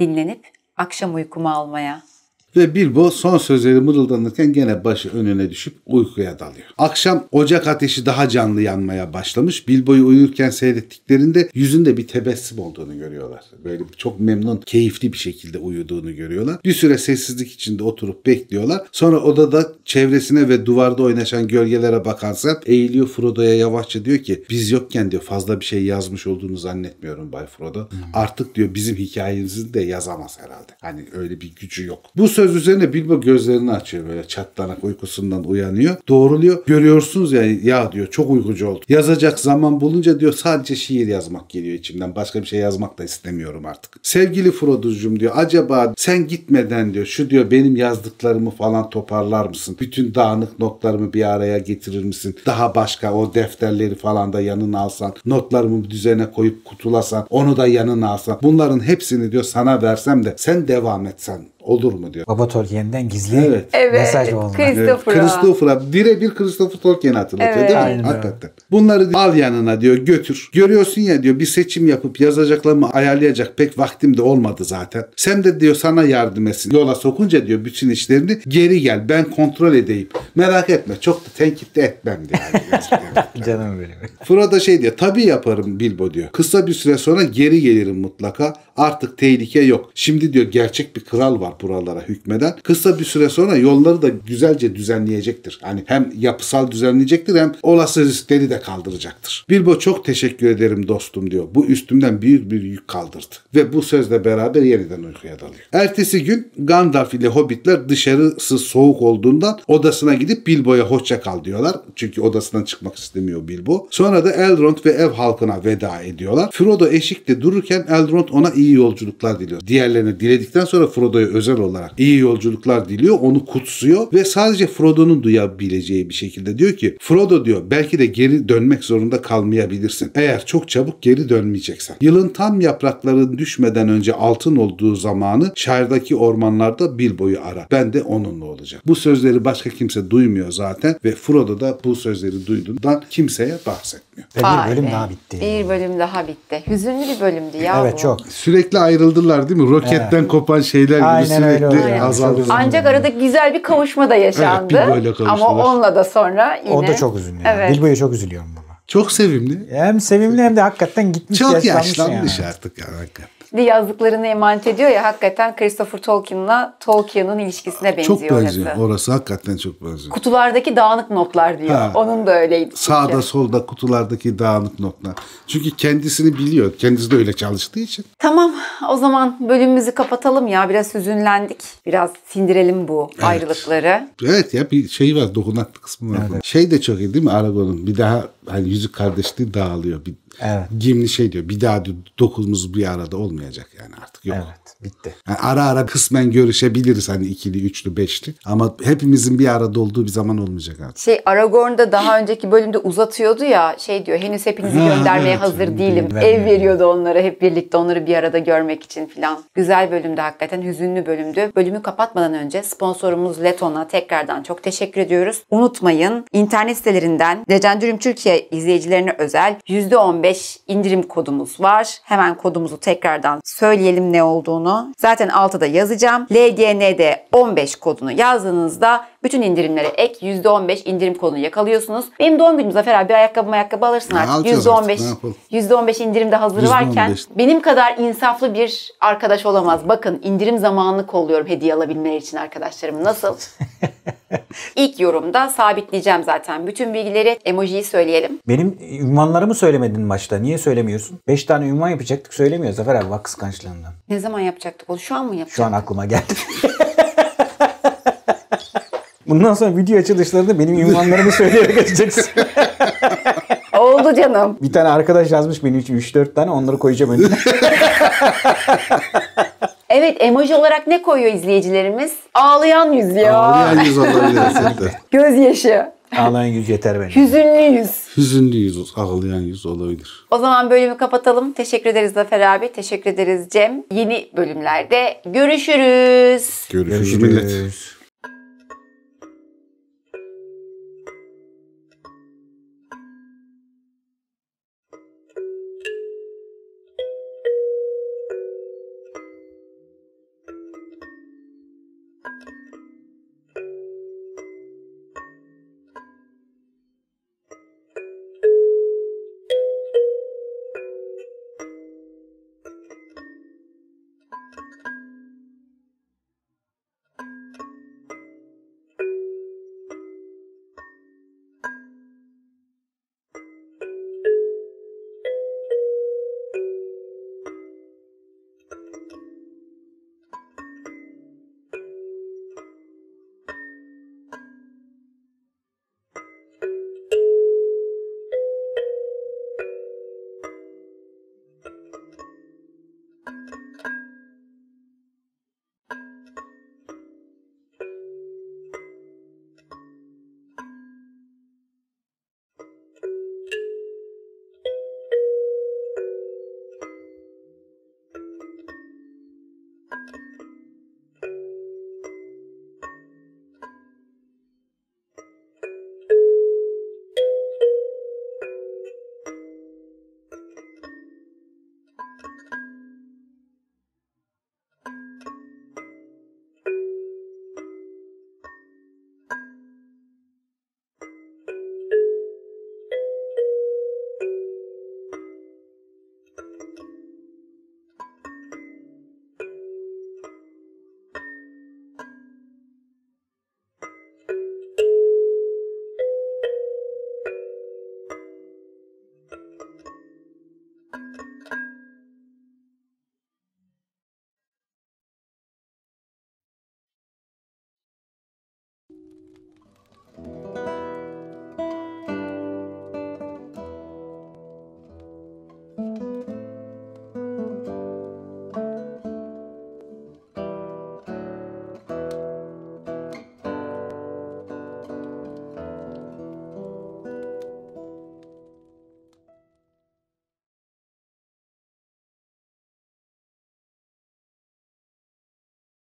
A: Dinlenip akşam uykumu almaya.''
B: Ve Bilbo son sözleri mırıldanırken gene başı önüne düşüp uykuya dalıyor. Akşam ocak ateşi daha canlı yanmaya başlamış. Bilbo'yu uyurken seyrettiklerinde yüzünde bir tebessüm olduğunu görüyorlar. Böyle çok memnun, keyifli bir şekilde uyuduğunu görüyorlar. Bir süre sessizlik içinde oturup bekliyorlar. Sonra odada çevresine ve duvarda oynaşan gölgelere bakan Sam eğiliyor Frodo'ya yavaşça diyor ki biz yokken diyor fazla bir şey yazmış olduğunu zannetmiyorum Bay Frodo. Artık diyor bizim hikayemizi de yazamaz herhalde. Hani öyle bir gücü yok. Bu söz söz üzerine Bilbo gözlerini açıyor böyle çatlanak uykusundan uyanıyor. Doğruluyor. Görüyorsunuz ya ya diyor çok uykucu oldu. Yazacak zaman bulunca diyor sadece şiir yazmak geliyor içimden. Başka bir şey yazmak da istemiyorum artık. Sevgili Frodo'cum diyor acaba sen gitmeden diyor şu diyor benim yazdıklarımı falan toparlar mısın? Bütün dağınık notlarımı bir araya getirir misin? Daha başka o defterleri falan da yanına alsan. Notlarımı düzene koyup kutulasan. Onu da yanına alsan. Bunların hepsini diyor sana versem de sen devam etsen olur mu diyor. Baba Tolkien'den gizli evet. Evet. mesaj oldu. Christopher'a. Evet. Christopher'a birebir Christopher Tolkien hatırlatıyor evet. değil mi? Aynen. Hakikaten. Bunları al yanına diyor götür. Görüyorsun ya diyor bir seçim yapıp yazacaklarımı ayarlayacak pek vaktim de olmadı zaten. Sen de diyor sana yardım etsin. Yola sokunca diyor bütün işlerini geri gel ben kontrol edeyim. Merak etme çok da tenkit de etmem diyor. Canım benim. Frodo şey diyor tabii yaparım Bilbo diyor. Kısa bir süre sonra geri gelirim mutlaka. Artık tehlike yok. Şimdi diyor gerçek bir kral var buralara hükmeden kısa bir süre sonra yolları da güzelce düzenleyecektir. Hani hem yapısal düzenleyecektir hem olası riskleri de kaldıracaktır. Bilbo çok teşekkür ederim dostum diyor. Bu üstümden büyük bir yük kaldırdı. Ve bu sözle beraber yeniden uykuya dalıyor. Ertesi gün Gandalf ile Hobbitler dışarısı soğuk olduğundan odasına gidip Bilbo'ya hoşça kal diyorlar. Çünkü odasından çıkmak istemiyor Bilbo. Sonra da Elrond ve ev halkına veda ediyorlar. Frodo eşikte dururken Elrond ona iyi yolculuklar diliyor. Diğerlerine diledikten sonra Frodo'ya özel özel olarak iyi yolculuklar diliyor, onu kutsuyor ve sadece Frodo'nun duyabileceği bir şekilde diyor ki Frodo diyor belki de geri dönmek zorunda kalmayabilirsin. Eğer çok çabuk geri dönmeyeceksen. Yılın tam yaprakların düşmeden önce altın olduğu zamanı şairdaki ormanlarda Bilbo'yu ara. Ben de onunla olacağım. Bu sözleri başka kimse duymuyor zaten ve Frodo da bu sözleri duyduğundan kimseye bahsetmiyor bitmiyor. Ve bir bölüm daha bitti.
A: Bir bölüm daha bitti. Hüzünlü bir bölümdü ya evet, bu.
B: çok. Sürekli ayrıldılar değil mi? Roketten evet. kopan şeyler gibi Aynen sürekli öyle azaldı. Ancak arada
A: güzel bir kavuşma da yaşandı. Evet, böyle Ama onunla da sonra yine. O da çok üzünlü. Evet. Bilbo'ya
B: çok üzülüyorum buna. Çok sevimli. Hem sevimli hem de hakikaten gitmiş Çok yaşlanmış, yaşlanmış yani. artık yani hakikaten
A: çeşitli yazdıklarını emanet ediyor ya hakikaten Christopher Tolkien'la Tolkien'ın ilişkisine benziyor. Çok benziyor. Orası.
B: orası hakikaten çok benziyor.
A: Kutulardaki dağınık notlar diyor. Ha, Onun da öyleydi. Sağda çünkü.
B: solda kutulardaki dağınık notlar. Çünkü kendisini biliyor. Kendisi de öyle çalıştığı için.
A: Tamam o zaman bölümümüzü kapatalım ya. Biraz hüzünlendik. Biraz sindirelim bu evet. ayrılıkları.
B: Evet ya bir şey var dokunaklı kısmı var. Evet. Şey de çok iyi değil mi Aragon'un? Bir daha hani yüzük kardeşliği dağılıyor. Bir Evet. Gimli şey diyor bir daha diyor, dokuzumuz bir arada olmayacak yani artık yok. Evet bitti. Yani ara ara kısmen görüşebiliriz hani ikili, üçlü, beşli ama hepimizin bir arada olduğu bir zaman olmayacak artık.
A: Şey Aragorn'da daha önceki bölümde uzatıyordu ya şey diyor henüz hepinizi ha, göndermeye evet, hazır değilim. Vermiyor. Ev veriyordu onlara hep birlikte onları bir arada görmek için filan. Güzel bölümdü hakikaten hüzünlü bölümdü. Bölümü kapatmadan önce sponsorumuz Leton'a tekrardan çok teşekkür ediyoruz. Unutmayın internet sitelerinden Decendürüm Türkiye izleyicilerine özel %15 indirim kodumuz var. Hemen kodumuzu tekrardan söyleyelim ne olduğunu. Zaten altta da yazacağım. LGND 15 kodunu yazdığınızda bütün indirimlere ek %15 indirim kodunu yakalıyorsunuz. Benim doğum günüm Zafer abi bir ayakkabı ayakkabı alırsın artık. %15, artık, %15 indirimde hazırı %15. varken benim kadar insaflı bir arkadaş olamaz. Bakın indirim zamanını kolluyorum hediye alabilmeleri için arkadaşlarım. Nasıl? İlk yorumda sabitleyeceğim zaten. Bütün bilgileri emojiyi söyleyelim.
B: Benim ünvanlarımı söylemedin başta. Niye söylemiyorsun? 5 tane ünvan yapacaktık söylemiyor Zafer abi bak kıskançlığından.
A: Ne zaman yapacaktık? Onu şu an mı yapacaktık?
B: Şu an aklıma geldi. Bundan sonra video açılışlarında benim ünvanlarımı söyleyerek açacaksın.
A: Oldu canım.
B: Bir tane arkadaş yazmış benim için 3-4 tane onları koyacağım önüne.
A: Evet emoji olarak ne koyuyor izleyicilerimiz? Ağlayan yüz ya. Ağlayan yüz olabilir aslında. Gözyaşı.
B: Ağlayan yüz yeter bence.
A: Hüzünlü yüz.
B: Hüzünlü yüz, ağlayan yüz olabilir.
A: O zaman bölümü kapatalım. Teşekkür ederiz Zafer abi. Teşekkür ederiz Cem. Yeni bölümlerde görüşürüz.
B: Görüşürüz, görüşürüz. millet.